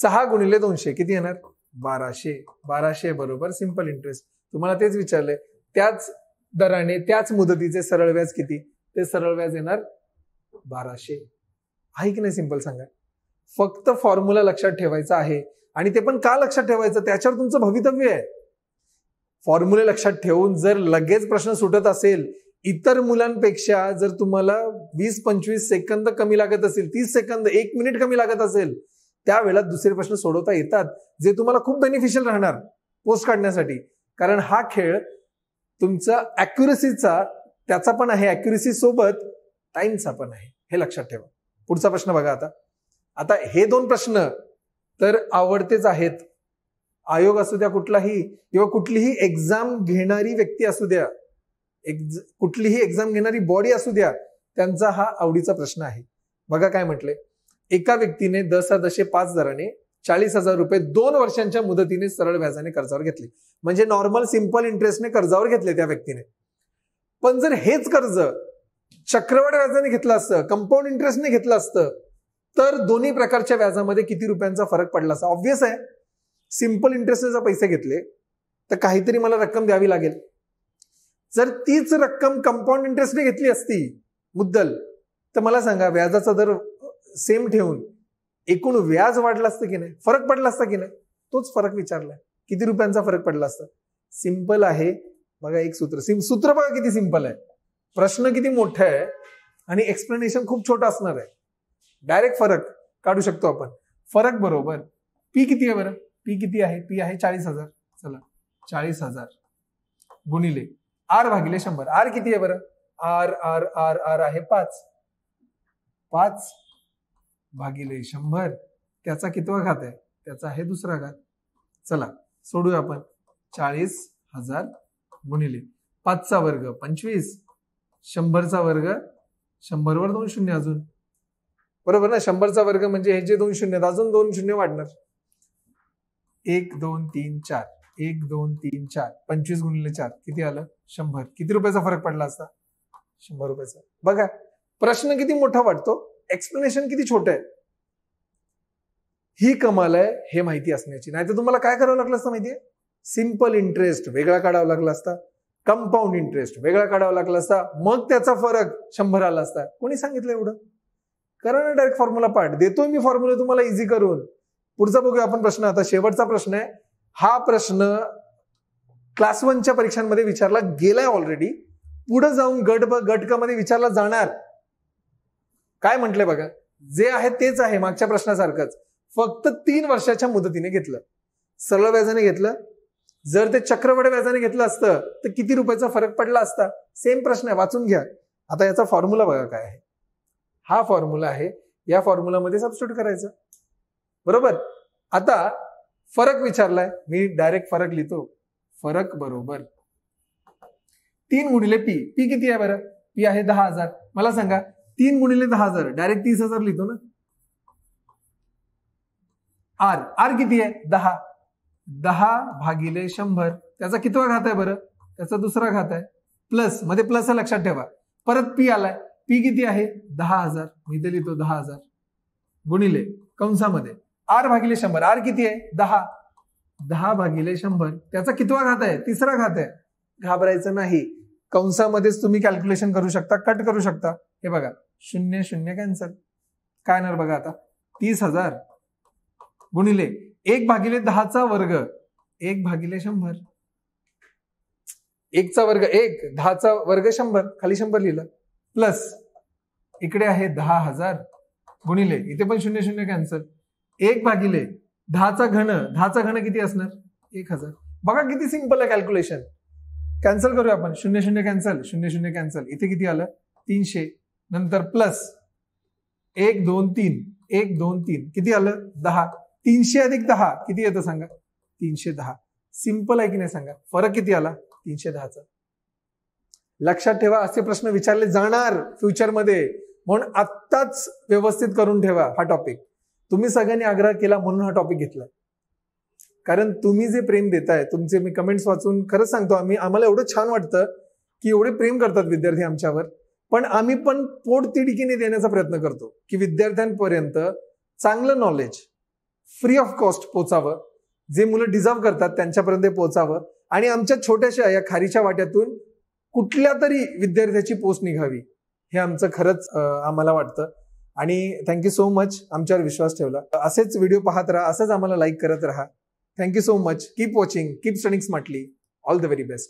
सहा गुणिले दोनशे किती येणार बाराशे बाराशे बरोबर सिम्पल इंटरेस्ट तुम्हाला तेच विचारलंय त्याच दराने त्याच मुदतीचे सरळ व्याज किती ते सरळ व्याज येणार बाराशे आहे की नाही सिंपल सांगा फक्त फॉर्म्युला लक्षात ठेवायचा आहे आणि ते पण का लक्षात ठेवायचं त्याच्यावर तुमचं भवितव्य आहे फॉर्म्युले लक्षात ठेवून जर लगेच प्रश्न सुटत असेल इतर मुलांपेक्षा जर तुम्हाला वीस पंचवीस सेकंद कमी लागत असेल तीस सेकंद एक मिनिट कमी लागत असेल त्यावेळेला दुसरे प्रश्न सोडवता येतात जे तुम्हाला खूप बेनिफिशियल राहणार पोस्ट काढण्यासाठी कारण हा खेळ तुमचा ऍक्युरसीचा त्याचा पण आहे अॅक्युरेसी सोबत टाईमचा पण आहे हे लक्षात ठेवा पुढचा प्रश्न बघा आता आता हे दोन प्रश्न तर आवडतेच आहेत आयोग असू द्या कुठलाही किंवा कुठलीही एक्झाम घेणारी व्यक्ती असू द्या एक्झ कुठलीही एक्झाम घेणारी बॉडी असू द्या त्यांचा हा आवडीचा प्रश्न आहे बघा काय म्हटले एका व्यक्तीने दसा दशे पाच हजाराने चाळीस हजार रुपये दोन वर्षांच्या मुदतीने सरळ व्याजाने कर्जावर घेतले म्हणजे नॉर्मल सिंपल इंटरेस्टने कर्जावर घेतले त्या व्यक्तीने पण जर हेच कर्ज चक्रवाढ व्याजाने घेतलं असतं कंपाऊंड इंटरेस्टने घेतलं असतं तर दोन्ही प्रकारच्या व्याजामध्ये किती रुपयांचा फरक पडला असता ऑब्व्हियस आहे सिंपल इंटरेस्टने जर पैसे घेतले तर काहीतरी मला रक्कम द्यावी लागेल जर तीच रक्कम कंपाऊंड इंटरेस्टने घेतली असती मुद्दल तर मला सांगा व्याजाचा दर सेम ठेवून एकूण व्याज वाढलं असतं की नाही फरक पडला असता की नाही तोच फरक विचारलाय किती रुपयांचा फरक पडला असता सिंपल आहे बघा एक सूत्र सिम सूत्र बघा किती सिंपल आहे प्रश्न किती मोठा आहे आणि एक्सप्लेनेशन खूप छोटा असणार आहे डायरेक्ट फरक काढू शकतो आपण फरक बरोबर पी किती आहे बरं पी किती आहे पी आहे चाळीस हजार चला चाळीस हजार गुणिले आर भागिले शंभर आर किती आहे बरं आर आर आर आर आहे पाच पाच भागिले शंभर त्याचा कितवा घात आहे त्याचा आहे दुसरा घात चला सोडूया आपण चाळीस हजार गुणिले पाचचा वर्ग पंचवीस शंभरचा वर्ग शंभरवर दोन शून्य अजून बरोबर ना शंभरचा वर्ग म्हणजे हे जे दोन शून्य अजून दोन शून्य वाढणार एक दोन तीन चार एक दोन तीन चार पंचवीस गुणिले चार किती आलं शंभर किती रुपयाचा फरक पडला असता शंभर रुपयाचा बघा प्रश्न किती मोठा वाटतो एक्सप्लेनेशन किती छोट आहे ही कमाल आहे हे माहिती असण्याची नाही तर तुम्हाला काय करावं लागलं असतं माहितीये सिम्पल इंटरेस्ट वेगळा काढावा लागला असता कंपाऊंड इंटरेस्ट वेगळा काढावा लागला असता मग त्याचा फरक शंभर आला असता कोणी सांगितलं एवढं करा ना डायरेक्ट फॉर्म्युला पाठ देतोय मी फॉर्म्युला तुम्हाला इझी करून पुढचा बघूया आपण प्रश्न आता शेवटचा प्रश्न आहे हा प्रश्न क्लास वनच्या परीक्षांमध्ये विचारला गेलाय ऑलरेडी पुढे जाऊन गट गटकामध्ये विचारला जाणार काय म्हटलंय बघा जे आहे तेच आहे मागच्या प्रश्नासारखंच फक्त तीन वर्षाच्या मुदतीने घेतलं सरळ व्याजाने घेतलं जर ते चक्रवाढ व्याजाने घेतलं असतं तर किती रुपयाचा फरक पडला असता सेम प्रश्न आहे वाचून घ्या आता याचा फॉर्म्युला बघा काय आहे हा फॉर्म्युला आहे या फॉर्म्युलामध्ये सबस्टिट्यूट करायचं बरोबर आता फरक विचारलाय मी डायरेक्ट फरक लिहितो फरक बरोबर तीन गुणिले पी पी किती आहे बरं पी आहे दहा हजार मला सांगा तीन गुणिले दहा हजार डायरेक्ट तीस हजार लिहितो ना आर आर किती आहे दहा दहा भागिले शंभर त्याचा कितवा घात आहे बरं त्याचा दुसरा घात आहे प्लस मध्ये प्लस लक्षात ठेवा परत पी आलाय पी किती आहे दहा हजार मी तर लिहितो दहा हजार गुणिले कंसामध्ये आर भागिले शंभर आर किती आहे दहा दहा भागिले शंभर त्याचा कितवा घात आहे तिसरा घात आहे घाबरायचं नाही कंसामध्येच तुम्ही कॅल्क्युलेशन करू शकता कट करू शकता हे बघा शून्य शून्य कॅन्सल काय येणार बघा आता तीस हजार गुणिले एक भागिले दहाचा वर्ग एक भागिले शंभर एकचा वर्ग एक दहाचा वर्ग शंभर खाली शंभर लिहिलं प्लस इकडे आहे दहा हजार गुणिले इथे पण शून्य शून्य कॅन्सल एक भागिले दहाचा घन दहाचा घन किती असणार एक हजार बघा किती सिंपल आहे कॅल्क्युलेशन कॅन्सल करूया आपण शून्य शून्य कॅन्सल शून्य शून्य कॅन्सल इथे किती आलं तीनशे नंतर प्लस एक दोन तीन एक दोन तीन किती आलं दहा तीनशे अधिक दहा किती येतं सांगा तीनशे दहा सिंपल आहे की नाही सांगा फरक किती आला तीनशे दहाचा लक्षात ठेवा असे प्रश्न विचारले जाणार फ्युचरमध्ये म्हणून आत्ताच व्यवस्थित करून ठेवा हा टॉपिक तुम्ही सगळ्यांनी आग्रह केला म्हणून हा टॉपिक घेतला कारण तुम्ही जे प्रेम देताय तुमचे मी कमेंट्स वाचून खरंच सांगतो आम्ही आम्हाला एवढं छान वाटतं की एवढे प्रेम करतात विद्यार्थी आमच्यावर पण आम्ही पण पोटतिडकीने देण्याचा प्रयत्न करतो की विद्यार्थ्यांपर्यंत चांगलं नॉलेज फ्री ऑफ कॉस्ट पोचावं जे मुलं डिझर्व करतात त्यांच्यापर्यंत पोहोचावं आणि आमच्या छोट्याशा या खारीच्या वाट्यातून कुठल्या तरी विद्यार्थ्याची पोस्ट निघावी हे आमचं खरंच आम्हाला वाटतं आणि थँक्यू सो मच आमच्यावर विश्वास ठेवला असेच व्हिडिओ पाहत राहा असंच आम्हाला लाईक करत राहा thank you so much keep watching keep studying smartly all the very best